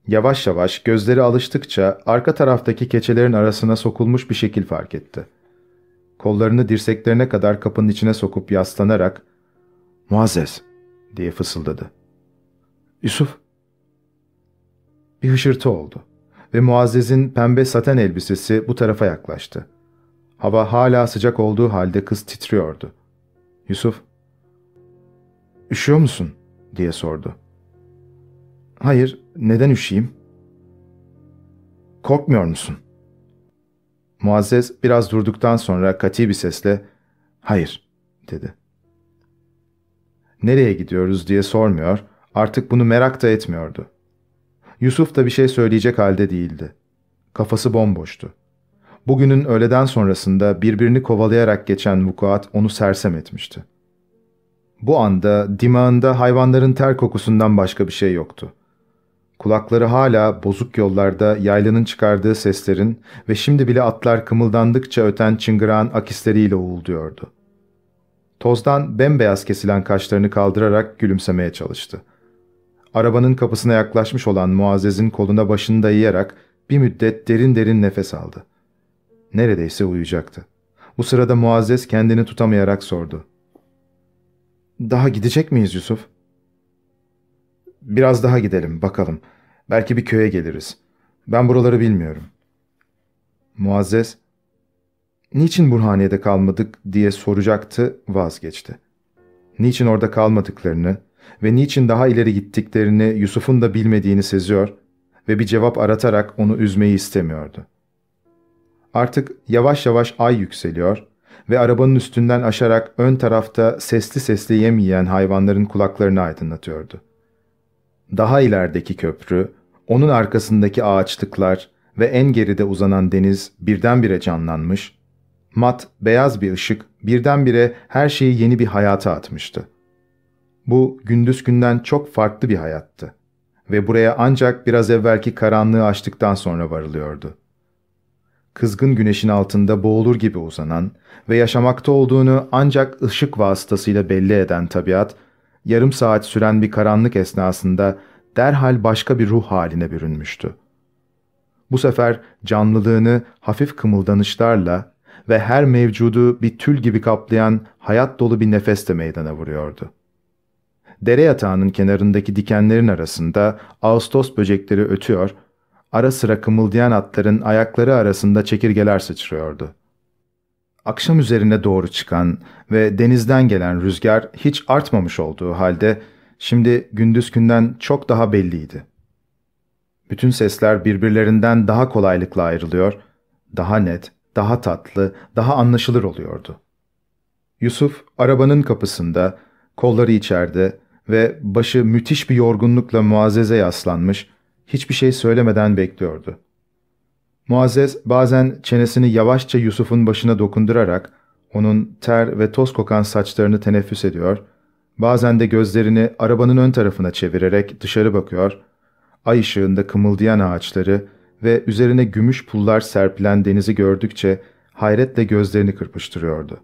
Yavaş yavaş gözleri alıştıkça arka taraftaki keçelerin arasına sokulmuş bir şekil fark etti. Kollarını dirseklerine kadar kapının içine sokup yaslanarak ''Muazzez'' diye fısıldadı. ''Yusuf.'' Bir hışırtı oldu ve Muazzez'in pembe saten elbisesi bu tarafa yaklaştı. Hava hala sıcak olduğu halde kız titriyordu. Yusuf, ''Üşüyor musun?'' diye sordu. ''Hayır, neden üşüyeyim?'' ''Korkmuyor musun?'' Muazzez biraz durduktan sonra katı bir sesle ''Hayır'' dedi. Nereye gidiyoruz diye sormuyor, artık bunu merak da etmiyordu. Yusuf da bir şey söyleyecek halde değildi. Kafası bomboştu. Bugünün öğleden sonrasında birbirini kovalayarak geçen vukuat onu sersem etmişti. Bu anda dimağında hayvanların ter kokusundan başka bir şey yoktu. Kulakları hala bozuk yollarda yaylanın çıkardığı seslerin ve şimdi bile atlar kımıldandıkça öten çıngırağın akisleriyle uğulduyordu. Tozdan bembeyaz kesilen kaşlarını kaldırarak gülümsemeye çalıştı arabanın kapısına yaklaşmış olan Muazzez'in koluna başını dayayarak bir müddet derin derin nefes aldı. Neredeyse uyuyacaktı. Bu sırada Muazzez kendini tutamayarak sordu. ''Daha gidecek miyiz Yusuf?'' ''Biraz daha gidelim, bakalım. Belki bir köye geliriz. Ben buraları bilmiyorum.'' Muazzez, ''Niçin Burhaniye'de kalmadık?'' diye soracaktı, vazgeçti. Niçin orada kalmadıklarını, ve niçin daha ileri gittiklerini Yusuf'un da bilmediğini seziyor ve bir cevap aratarak onu üzmeyi istemiyordu. Artık yavaş yavaş ay yükseliyor ve arabanın üstünden aşarak ön tarafta sesli sesli yemeyen hayvanların kulaklarını aydınlatıyordu. Daha ilerideki köprü, onun arkasındaki ağaçlıklar ve en geride uzanan deniz birdenbire canlanmış, mat beyaz bir ışık birdenbire her şeyi yeni bir hayata atmıştı. Bu gündüz günden çok farklı bir hayattı ve buraya ancak biraz evvelki karanlığı açtıktan sonra varılıyordu. Kızgın güneşin altında boğulur gibi uzanan ve yaşamakta olduğunu ancak ışık vasıtasıyla belli eden tabiat, yarım saat süren bir karanlık esnasında derhal başka bir ruh haline bürünmüştü. Bu sefer canlılığını hafif kımıldanışlarla ve her mevcudu bir tül gibi kaplayan hayat dolu bir nefeste meydana vuruyordu. Dere yatağının kenarındaki dikenlerin arasında Ağustos böcekleri ötüyor, ara sıra kımıldayan atların ayakları arasında çekirgeler sıçrıyordu. Akşam üzerine doğru çıkan ve denizden gelen rüzgar hiç artmamış olduğu halde şimdi gündüzkünden çok daha belliydi. Bütün sesler birbirlerinden daha kolaylıkla ayrılıyor, daha net, daha tatlı, daha anlaşılır oluyordu. Yusuf arabanın kapısında, kolları içeride, ve başı müthiş bir yorgunlukla Muazzez'e yaslanmış, hiçbir şey söylemeden bekliyordu. Muazzez bazen çenesini yavaşça Yusuf'un başına dokundurarak onun ter ve toz kokan saçlarını teneffüs ediyor, bazen de gözlerini arabanın ön tarafına çevirerek dışarı bakıyor, ay ışığında kımıldayan ağaçları ve üzerine gümüş pullar serpilen denizi gördükçe hayretle gözlerini kırpıştırıyordu.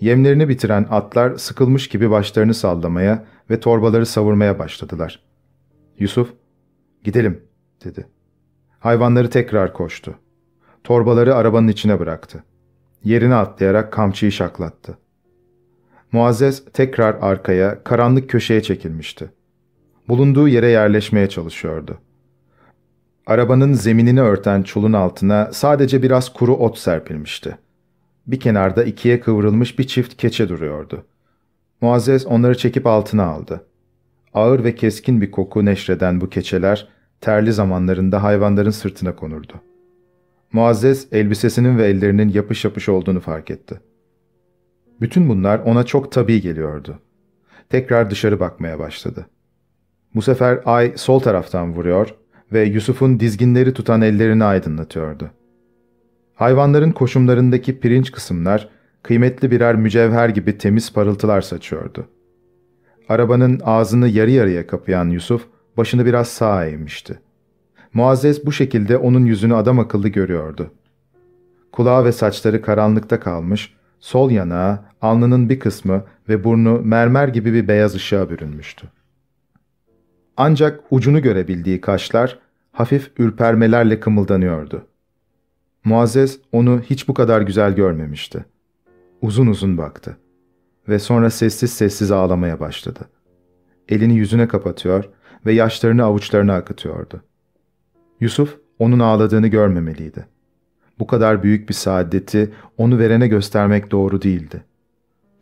Yemlerini bitiren atlar sıkılmış gibi başlarını sallamaya ve torbaları savurmaya başladılar. Yusuf, gidelim dedi. Hayvanları tekrar koştu. Torbaları arabanın içine bıraktı. Yerine atlayarak kamçıyı şaklattı. Muazzez tekrar arkaya, karanlık köşeye çekilmişti. Bulunduğu yere yerleşmeye çalışıyordu. Arabanın zeminini örten çulun altına sadece biraz kuru ot serpilmişti. Bir kenarda ikiye kıvrılmış bir çift keçe duruyordu. Muazzez onları çekip altına aldı. Ağır ve keskin bir koku neşreden bu keçeler, terli zamanlarında hayvanların sırtına konurdu. Muazzez elbisesinin ve ellerinin yapış yapış olduğunu fark etti. Bütün bunlar ona çok tabii geliyordu. Tekrar dışarı bakmaya başladı. Bu sefer ay sol taraftan vuruyor ve Yusuf'un dizginleri tutan ellerini aydınlatıyordu. Hayvanların koşumlarındaki pirinç kısımlar kıymetli birer mücevher gibi temiz parıltılar saçıyordu. Arabanın ağzını yarı yarıya kapayan Yusuf başını biraz sağa eğmişti. Muazzez bu şekilde onun yüzünü adam akıllı görüyordu. Kulağı ve saçları karanlıkta kalmış, sol yanağı, alnının bir kısmı ve burnu mermer gibi bir beyaz ışığa bürünmüştü. Ancak ucunu görebildiği kaşlar hafif ürpermelerle kımıldanıyordu. Muazzez onu hiç bu kadar güzel görmemişti. Uzun uzun baktı ve sonra sessiz sessiz ağlamaya başladı. Elini yüzüne kapatıyor ve yaşlarını avuçlarına akıtıyordu. Yusuf onun ağladığını görmemeliydi. Bu kadar büyük bir saadeti onu verene göstermek doğru değildi.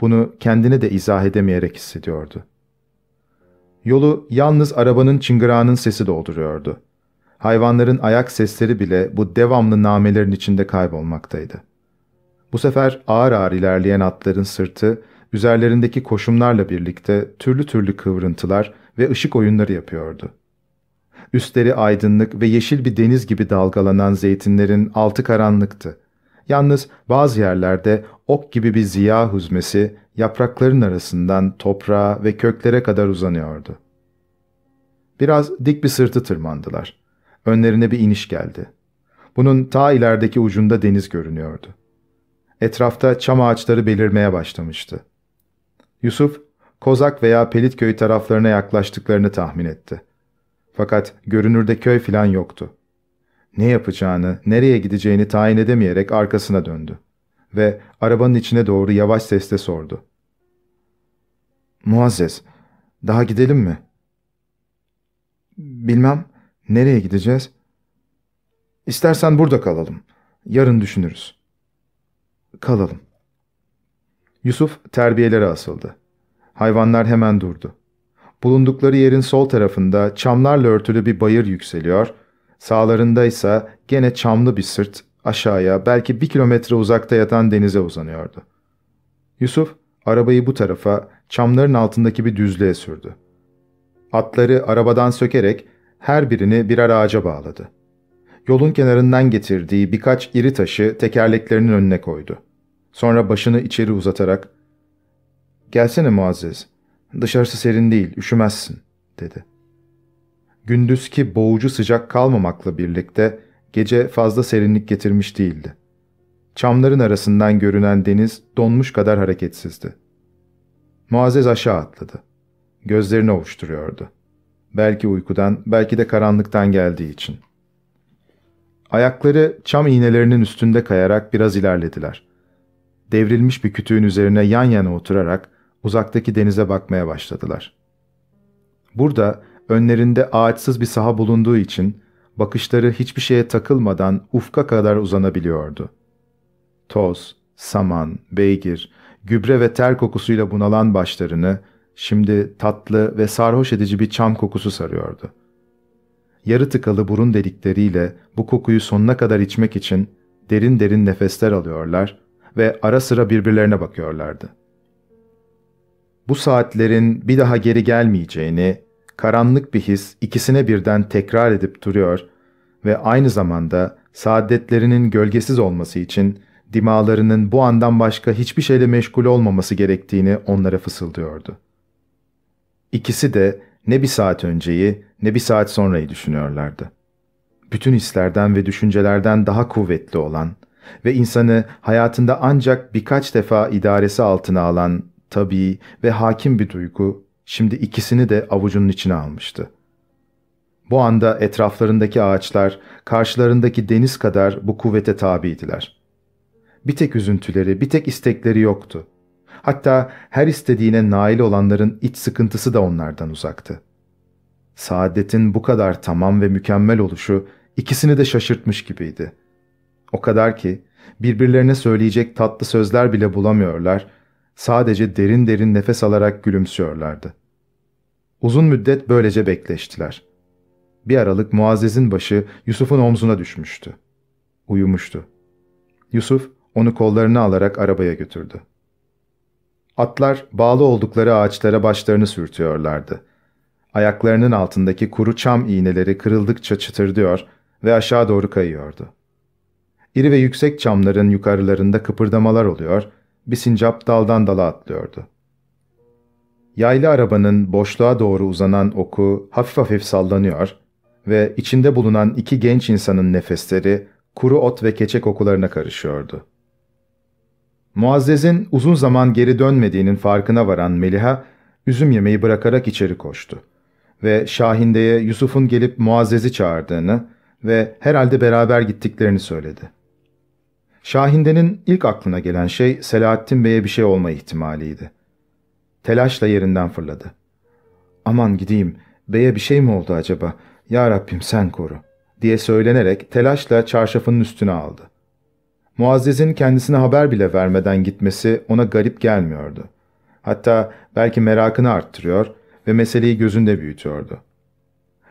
Bunu kendine de izah edemeyerek hissediyordu. Yolu yalnız arabanın çıngırağının sesi dolduruyordu. Hayvanların ayak sesleri bile bu devamlı namelerin içinde kaybolmaktaydı. Bu sefer ağır ağır ilerleyen atların sırtı, üzerlerindeki koşumlarla birlikte türlü türlü kıvrıntılar ve ışık oyunları yapıyordu. Üstleri aydınlık ve yeşil bir deniz gibi dalgalanan zeytinlerin altı karanlıktı. Yalnız bazı yerlerde ok gibi bir ziya hüzmesi yaprakların arasından toprağa ve köklere kadar uzanıyordu. Biraz dik bir sırtı tırmandılar. Önlerine bir iniş geldi. Bunun ta ilerideki ucunda deniz görünüyordu. Etrafta çam ağaçları belirmeye başlamıştı. Yusuf, Kozak veya Pelitköy taraflarına yaklaştıklarını tahmin etti. Fakat görünürde köy filan yoktu. Ne yapacağını, nereye gideceğini tayin edemeyerek arkasına döndü. Ve arabanın içine doğru yavaş sesle sordu. Muazzez, daha gidelim mi? Bilmem. Nereye gideceğiz? İstersen burada kalalım. Yarın düşünürüz. Kalalım. Yusuf terbiyelere asıldı. Hayvanlar hemen durdu. Bulundukları yerin sol tarafında çamlarla örtülü bir bayır yükseliyor, sağlarında ise gene çamlı bir sırt aşağıya belki bir kilometre uzakta yatan denize uzanıyordu. Yusuf arabayı bu tarafa çamların altındaki bir düzlüğe sürdü. Atları arabadan sökerek her birini birer ağaca bağladı. Yolun kenarından getirdiği birkaç iri taşı tekerleklerinin önüne koydu. Sonra başını içeri uzatarak ''Gelsene Muazzez, dışarısı serin değil, üşümezsin.'' dedi. Gündüzki boğucu sıcak kalmamakla birlikte gece fazla serinlik getirmiş değildi. Çamların arasından görünen deniz donmuş kadar hareketsizdi. Muazzez aşağı atladı. Gözlerini ovuşturuyordu. Belki uykudan, belki de karanlıktan geldiği için. Ayakları çam iğnelerinin üstünde kayarak biraz ilerlediler. Devrilmiş bir kütüğün üzerine yan yana oturarak uzaktaki denize bakmaya başladılar. Burada önlerinde ağaçsız bir saha bulunduğu için bakışları hiçbir şeye takılmadan ufka kadar uzanabiliyordu. Toz, saman, beygir, gübre ve ter kokusuyla bunalan başlarını Şimdi tatlı ve sarhoş edici bir çam kokusu sarıyordu. Yarı tıkalı burun delikleriyle bu kokuyu sonuna kadar içmek için derin derin nefesler alıyorlar ve ara sıra birbirlerine bakıyorlardı. Bu saatlerin bir daha geri gelmeyeceğini, karanlık bir his ikisine birden tekrar edip duruyor ve aynı zamanda saadetlerinin gölgesiz olması için dimalarının bu andan başka hiçbir şeyle meşgul olmaması gerektiğini onlara fısıldıyordu. İkisi de ne bir saat önceyi ne bir saat sonrayı düşünüyorlardı. Bütün hislerden ve düşüncelerden daha kuvvetli olan ve insanı hayatında ancak birkaç defa idaresi altına alan tabii ve hakim bir duygu şimdi ikisini de avucunun içine almıştı. Bu anda etraflarındaki ağaçlar karşılarındaki deniz kadar bu kuvvete tabiydiler. Bir tek üzüntüleri, bir tek istekleri yoktu. Hatta her istediğine nail olanların iç sıkıntısı da onlardan uzaktı. Saadetin bu kadar tamam ve mükemmel oluşu ikisini de şaşırtmış gibiydi. O kadar ki birbirlerine söyleyecek tatlı sözler bile bulamıyorlar, sadece derin derin nefes alarak gülümsüyorlardı. Uzun müddet böylece bekleştiler. Bir aralık Muazzez'in başı Yusuf'un omzuna düşmüştü. Uyumuştu. Yusuf onu kollarına alarak arabaya götürdü. Atlar bağlı oldukları ağaçlara başlarını sürtüyorlardı. Ayaklarının altındaki kuru çam iğneleri kırıldıkça çıtırdıyor ve aşağı doğru kayıyordu. İri ve yüksek çamların yukarılarında kıpırdamalar oluyor, bir sincap daldan dala atlıyordu. Yaylı arabanın boşluğa doğru uzanan oku hafif hafif sallanıyor ve içinde bulunan iki genç insanın nefesleri kuru ot ve keçe kokularına karışıyordu. Muazzez'in uzun zaman geri dönmediğinin farkına varan Meliha, üzüm yemeği bırakarak içeri koştu. Ve Şahinde'ye Yusuf'un gelip Muazzez'i çağırdığını ve herhalde beraber gittiklerini söyledi. Şahinde'nin ilk aklına gelen şey Selahattin Bey'e bir şey olma ihtimaliydi. Telaşla yerinden fırladı. ''Aman gideyim, beye bir şey mi oldu acaba? Ya Rabbim sen koru.'' diye söylenerek telaşla çarşafının üstüne aldı. Muazzez'in kendisine haber bile vermeden gitmesi ona garip gelmiyordu. Hatta belki merakını arttırıyor ve meseleyi gözünde büyütüyordu.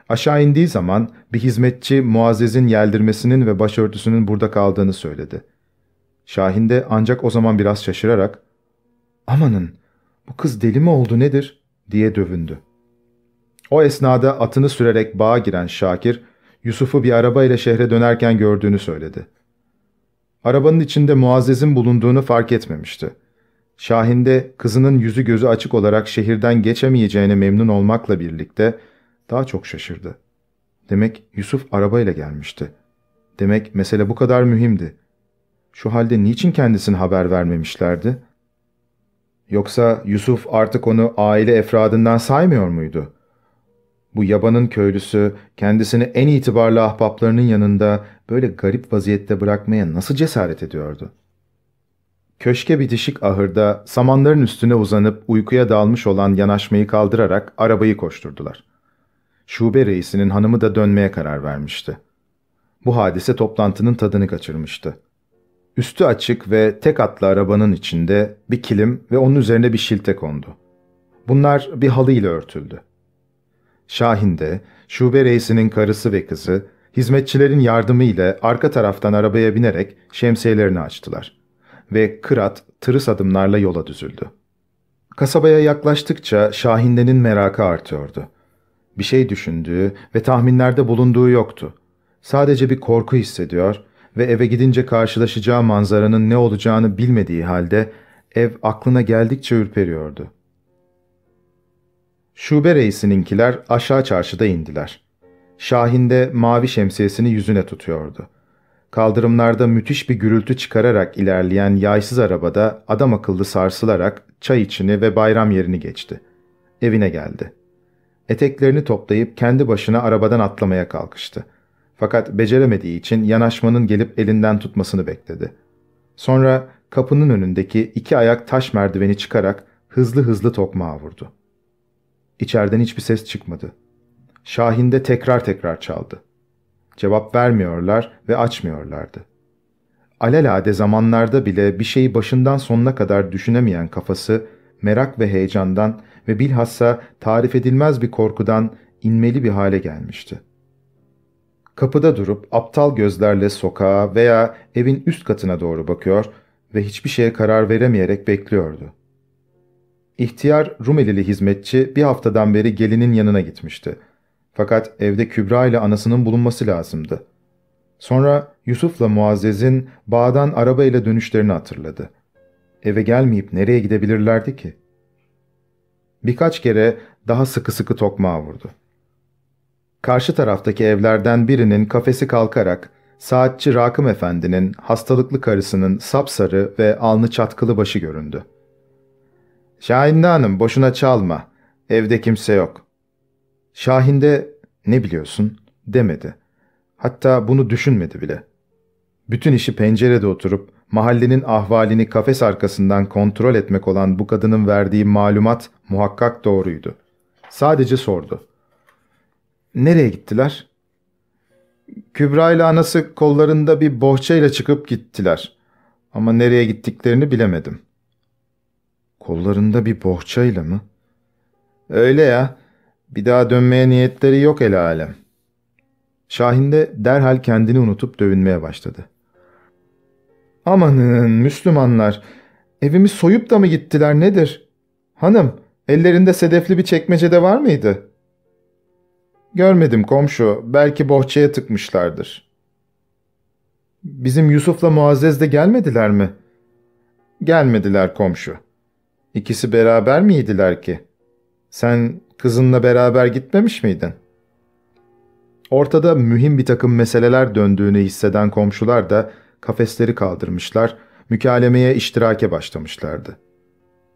Aşağı indiği zaman bir hizmetçi Muazzez'in yeldirmesinin ve başörtüsünün burada kaldığını söyledi. Şahin de ancak o zaman biraz şaşırarak ''Amanın bu kız deli mi oldu nedir?'' diye dövündü. O esnada atını sürerek bağa giren Şakir, Yusuf'u bir arabayla şehre dönerken gördüğünü söyledi. Arabanın içinde Muazzez'in bulunduğunu fark etmemişti. Şahin de kızının yüzü gözü açık olarak şehirden geçemeyeceğine memnun olmakla birlikte daha çok şaşırdı. Demek Yusuf arabayla gelmişti. Demek mesele bu kadar mühimdi. Şu halde niçin kendisine haber vermemişlerdi? Yoksa Yusuf artık onu aile efradından saymıyor muydu? Bu yabanın köylüsü kendisini en itibarlı ahbaplarının yanında böyle garip vaziyette bırakmaya nasıl cesaret ediyordu? Köşke bitişik ahırda samanların üstüne uzanıp uykuya dalmış olan yanaşmayı kaldırarak arabayı koşturdular. Şube reisinin hanımı da dönmeye karar vermişti. Bu hadise toplantının tadını kaçırmıştı. Üstü açık ve tek atlı arabanın içinde bir kilim ve onun üzerine bir şilte kondu. Bunlar bir halı ile örtüldü. Şahin de, şube reisinin karısı ve kızı Hizmetçilerin yardımı ile arka taraftan arabaya binerek şemsiyelerini açtılar. Ve Kırat tırıs adımlarla yola düzüldü. Kasabaya yaklaştıkça Şahindenin merakı artıyordu. Bir şey düşündüğü ve tahminlerde bulunduğu yoktu. Sadece bir korku hissediyor ve eve gidince karşılaşacağı manzaranın ne olacağını bilmediği halde ev aklına geldikçe ürperiyordu. Şube reisininkiler aşağı çarşıda indiler. Şahin de mavi şemsiyesini yüzüne tutuyordu. Kaldırımlarda müthiş bir gürültü çıkararak ilerleyen yaysız arabada adam akıllı sarsılarak çay içini ve bayram yerini geçti. Evine geldi. Eteklerini toplayıp kendi başına arabadan atlamaya kalkıştı. Fakat beceremediği için yanaşmanın gelip elinden tutmasını bekledi. Sonra kapının önündeki iki ayak taş merdiveni çıkarak hızlı hızlı tokmağa vurdu. İçeriden hiçbir ses çıkmadı. Şahin'de tekrar tekrar çaldı. Cevap vermiyorlar ve açmıyorlardı. Alelade zamanlarda bile bir şeyi başından sonuna kadar düşünemeyen kafası, merak ve heyecandan ve bilhassa tarif edilmez bir korkudan inmeli bir hale gelmişti. Kapıda durup aptal gözlerle sokağa veya evin üst katına doğru bakıyor ve hiçbir şeye karar veremeyerek bekliyordu. İhtiyar Rumelili hizmetçi bir haftadan beri gelinin yanına gitmişti.'' Fakat evde Kübra ile anasının bulunması lazımdı. Sonra Yusuf'la Muazzez'in bağdan araba ile dönüşlerini hatırladı. Eve gelmeyip nereye gidebilirlerdi ki? Birkaç kere daha sıkı sıkı tokmağa vurdu. Karşı taraftaki evlerden birinin kafesi kalkarak saatçi Rakım Efendi'nin hastalıklı karısının sapsarı ve alnı çatkılı başı göründü. ''Şahinli Hanım boşuna çalma. Evde kimse yok. Şahin'de ne biliyorsun demedi. Hatta bunu düşünmedi bile. Bütün işi pencerede oturup mahallenin ahvalini kafes arkasından kontrol etmek olan bu kadının verdiği malumat muhakkak doğruydu. Sadece sordu. Nereye gittiler? Kübra ile anası kollarında bir bohçayla çıkıp gittiler. Ama nereye gittiklerini bilemedim. Kollarında bir bohçayla mı? Öyle ya. Bir daha dönmeye niyetleri yok el alem. Şahin de derhal kendini unutup dövünmeye başladı. Amanın Müslümanlar, evimi soyup da mı gittiler nedir? Hanım, ellerinde sedefli bir çekmecede var mıydı? Görmedim komşu, belki bohçaya tıkmışlardır. Bizim Yusuf'la Muazzez de gelmediler mi? Gelmediler komşu. İkisi beraber miydiler ki? Sen kızınla beraber gitmemiş miydin? Ortada mühim bir takım meseleler döndüğünü hisseden komşular da kafesleri kaldırmışlar, mükalemeye iştirake başlamışlardı.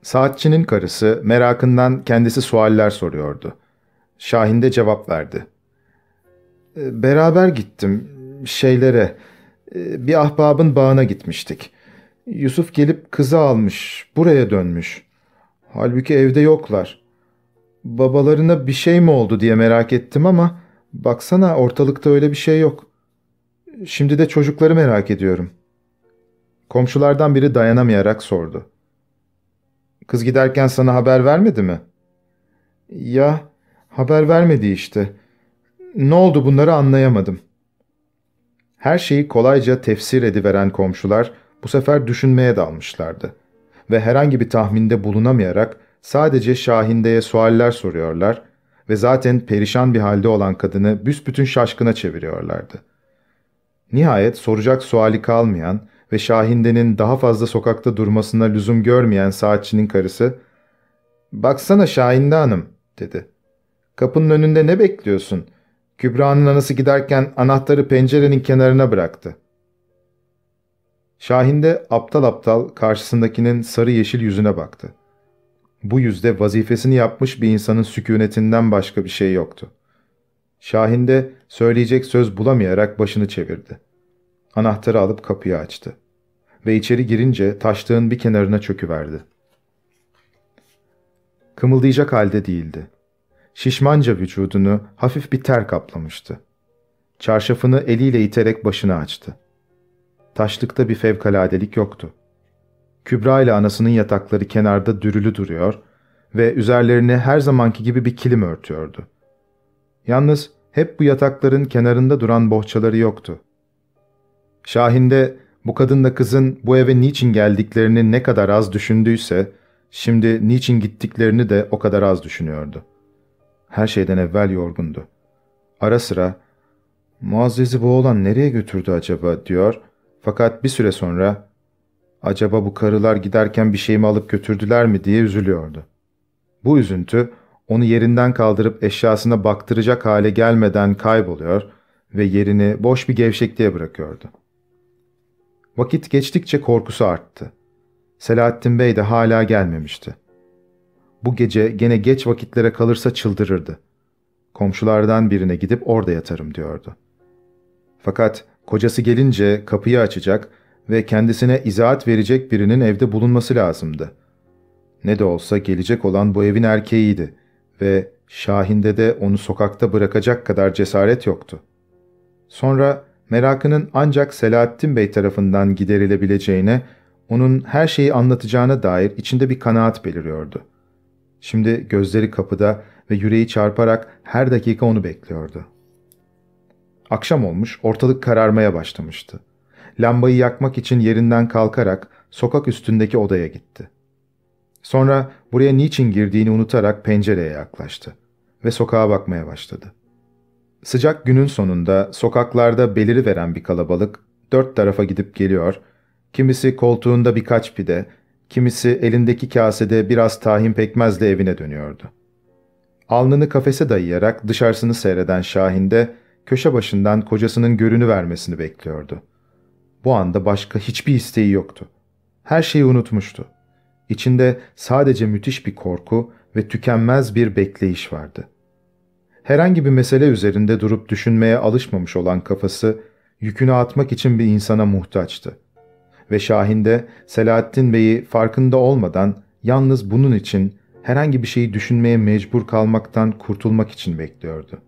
Saatçinin karısı merakından kendisi sualler soruyordu. Şahin de cevap verdi. E, beraber gittim şeylere, e, bir ahbabın bağına gitmiştik. Yusuf gelip kızı almış, buraya dönmüş. Halbuki evde yoklar babalarına bir şey mi oldu diye merak ettim ama baksana ortalıkta öyle bir şey yok. Şimdi de çocukları merak ediyorum. Komşulardan biri dayanamayarak sordu. Kız giderken sana haber vermedi mi? Ya haber vermedi işte. Ne oldu bunları anlayamadım. Her şeyi kolayca tefsir ediveren komşular bu sefer düşünmeye dalmışlardı ve herhangi bir tahminde bulunamayarak Sadece Şahinde'ye sualler soruyorlar ve zaten perişan bir halde olan kadını büsbütün şaşkına çeviriyorlardı. Nihayet soracak suali kalmayan ve Şahinde'nin daha fazla sokakta durmasına lüzum görmeyen saatçinin karısı ''Baksana Şahinde Hanım'' dedi. ''Kapının önünde ne bekliyorsun? Kübra'nın anası giderken anahtarı pencerenin kenarına bıraktı.'' Şahinde aptal aptal karşısındakinin sarı yeşil yüzüne baktı. Bu yüzde vazifesini yapmış bir insanın sükunetinden başka bir şey yoktu. Şahin de söyleyecek söz bulamayarak başını çevirdi. Anahtarı alıp kapıyı açtı. Ve içeri girince taştığın bir kenarına çöküverdi. Kımıldayacak halde değildi. Şişmanca vücudunu hafif bir ter kaplamıştı. Çarşafını eliyle iterek başını açtı. Taşlıkta bir fevkaladelik yoktu. Kübra ile anasının yatakları kenarda dürülü duruyor ve üzerlerini her zamanki gibi bir kilim örtüyordu. Yalnız hep bu yatakların kenarında duran bohçaları yoktu. Şahinde bu kadınla kızın bu eve niçin geldiklerini ne kadar az düşündüyse, şimdi niçin gittiklerini de o kadar az düşünüyordu. Her şeyden evvel yorgundu. Ara sıra, ''Muazzez'i bu oğlan nereye götürdü acaba?'' diyor. Fakat bir süre sonra acaba bu karılar giderken bir şeyimi alıp götürdüler mi diye üzülüyordu. Bu üzüntü onu yerinden kaldırıp eşyasına baktıracak hale gelmeden kayboluyor ve yerini boş bir gevşekliğe bırakıyordu. Vakit geçtikçe korkusu arttı. Selahattin Bey de hala gelmemişti. Bu gece gene geç vakitlere kalırsa çıldırırdı. Komşulardan birine gidip orada yatarım diyordu. Fakat kocası gelince kapıyı açacak ve kendisine izahat verecek birinin evde bulunması lazımdı. Ne de olsa gelecek olan bu evin erkeğiydi ve Şahin'de de onu sokakta bırakacak kadar cesaret yoktu. Sonra merakının ancak Selahattin Bey tarafından giderilebileceğine, onun her şeyi anlatacağına dair içinde bir kanaat beliriyordu. Şimdi gözleri kapıda ve yüreği çarparak her dakika onu bekliyordu. Akşam olmuş, ortalık kararmaya başlamıştı lambayı yakmak için yerinden kalkarak sokak üstündeki odaya gitti. Sonra buraya niçin girdiğini unutarak pencereye yaklaştı ve sokağa bakmaya başladı. Sıcak günün sonunda sokaklarda beliri veren bir kalabalık dört tarafa gidip geliyor, kimisi koltuğunda birkaç pide, kimisi elindeki kasede biraz tahin pekmezle evine dönüyordu. Alnını kafese dayayarak dışarısını seyreden Şahin de köşe başından kocasının görünü vermesini bekliyordu.'' Bu anda başka hiçbir isteği yoktu. Her şeyi unutmuştu. İçinde sadece müthiş bir korku ve tükenmez bir bekleyiş vardı. Herhangi bir mesele üzerinde durup düşünmeye alışmamış olan kafası, yükünü atmak için bir insana muhtaçtı. Ve Şahin de Selahattin Bey'i farkında olmadan yalnız bunun için herhangi bir şeyi düşünmeye mecbur kalmaktan kurtulmak için bekliyordu.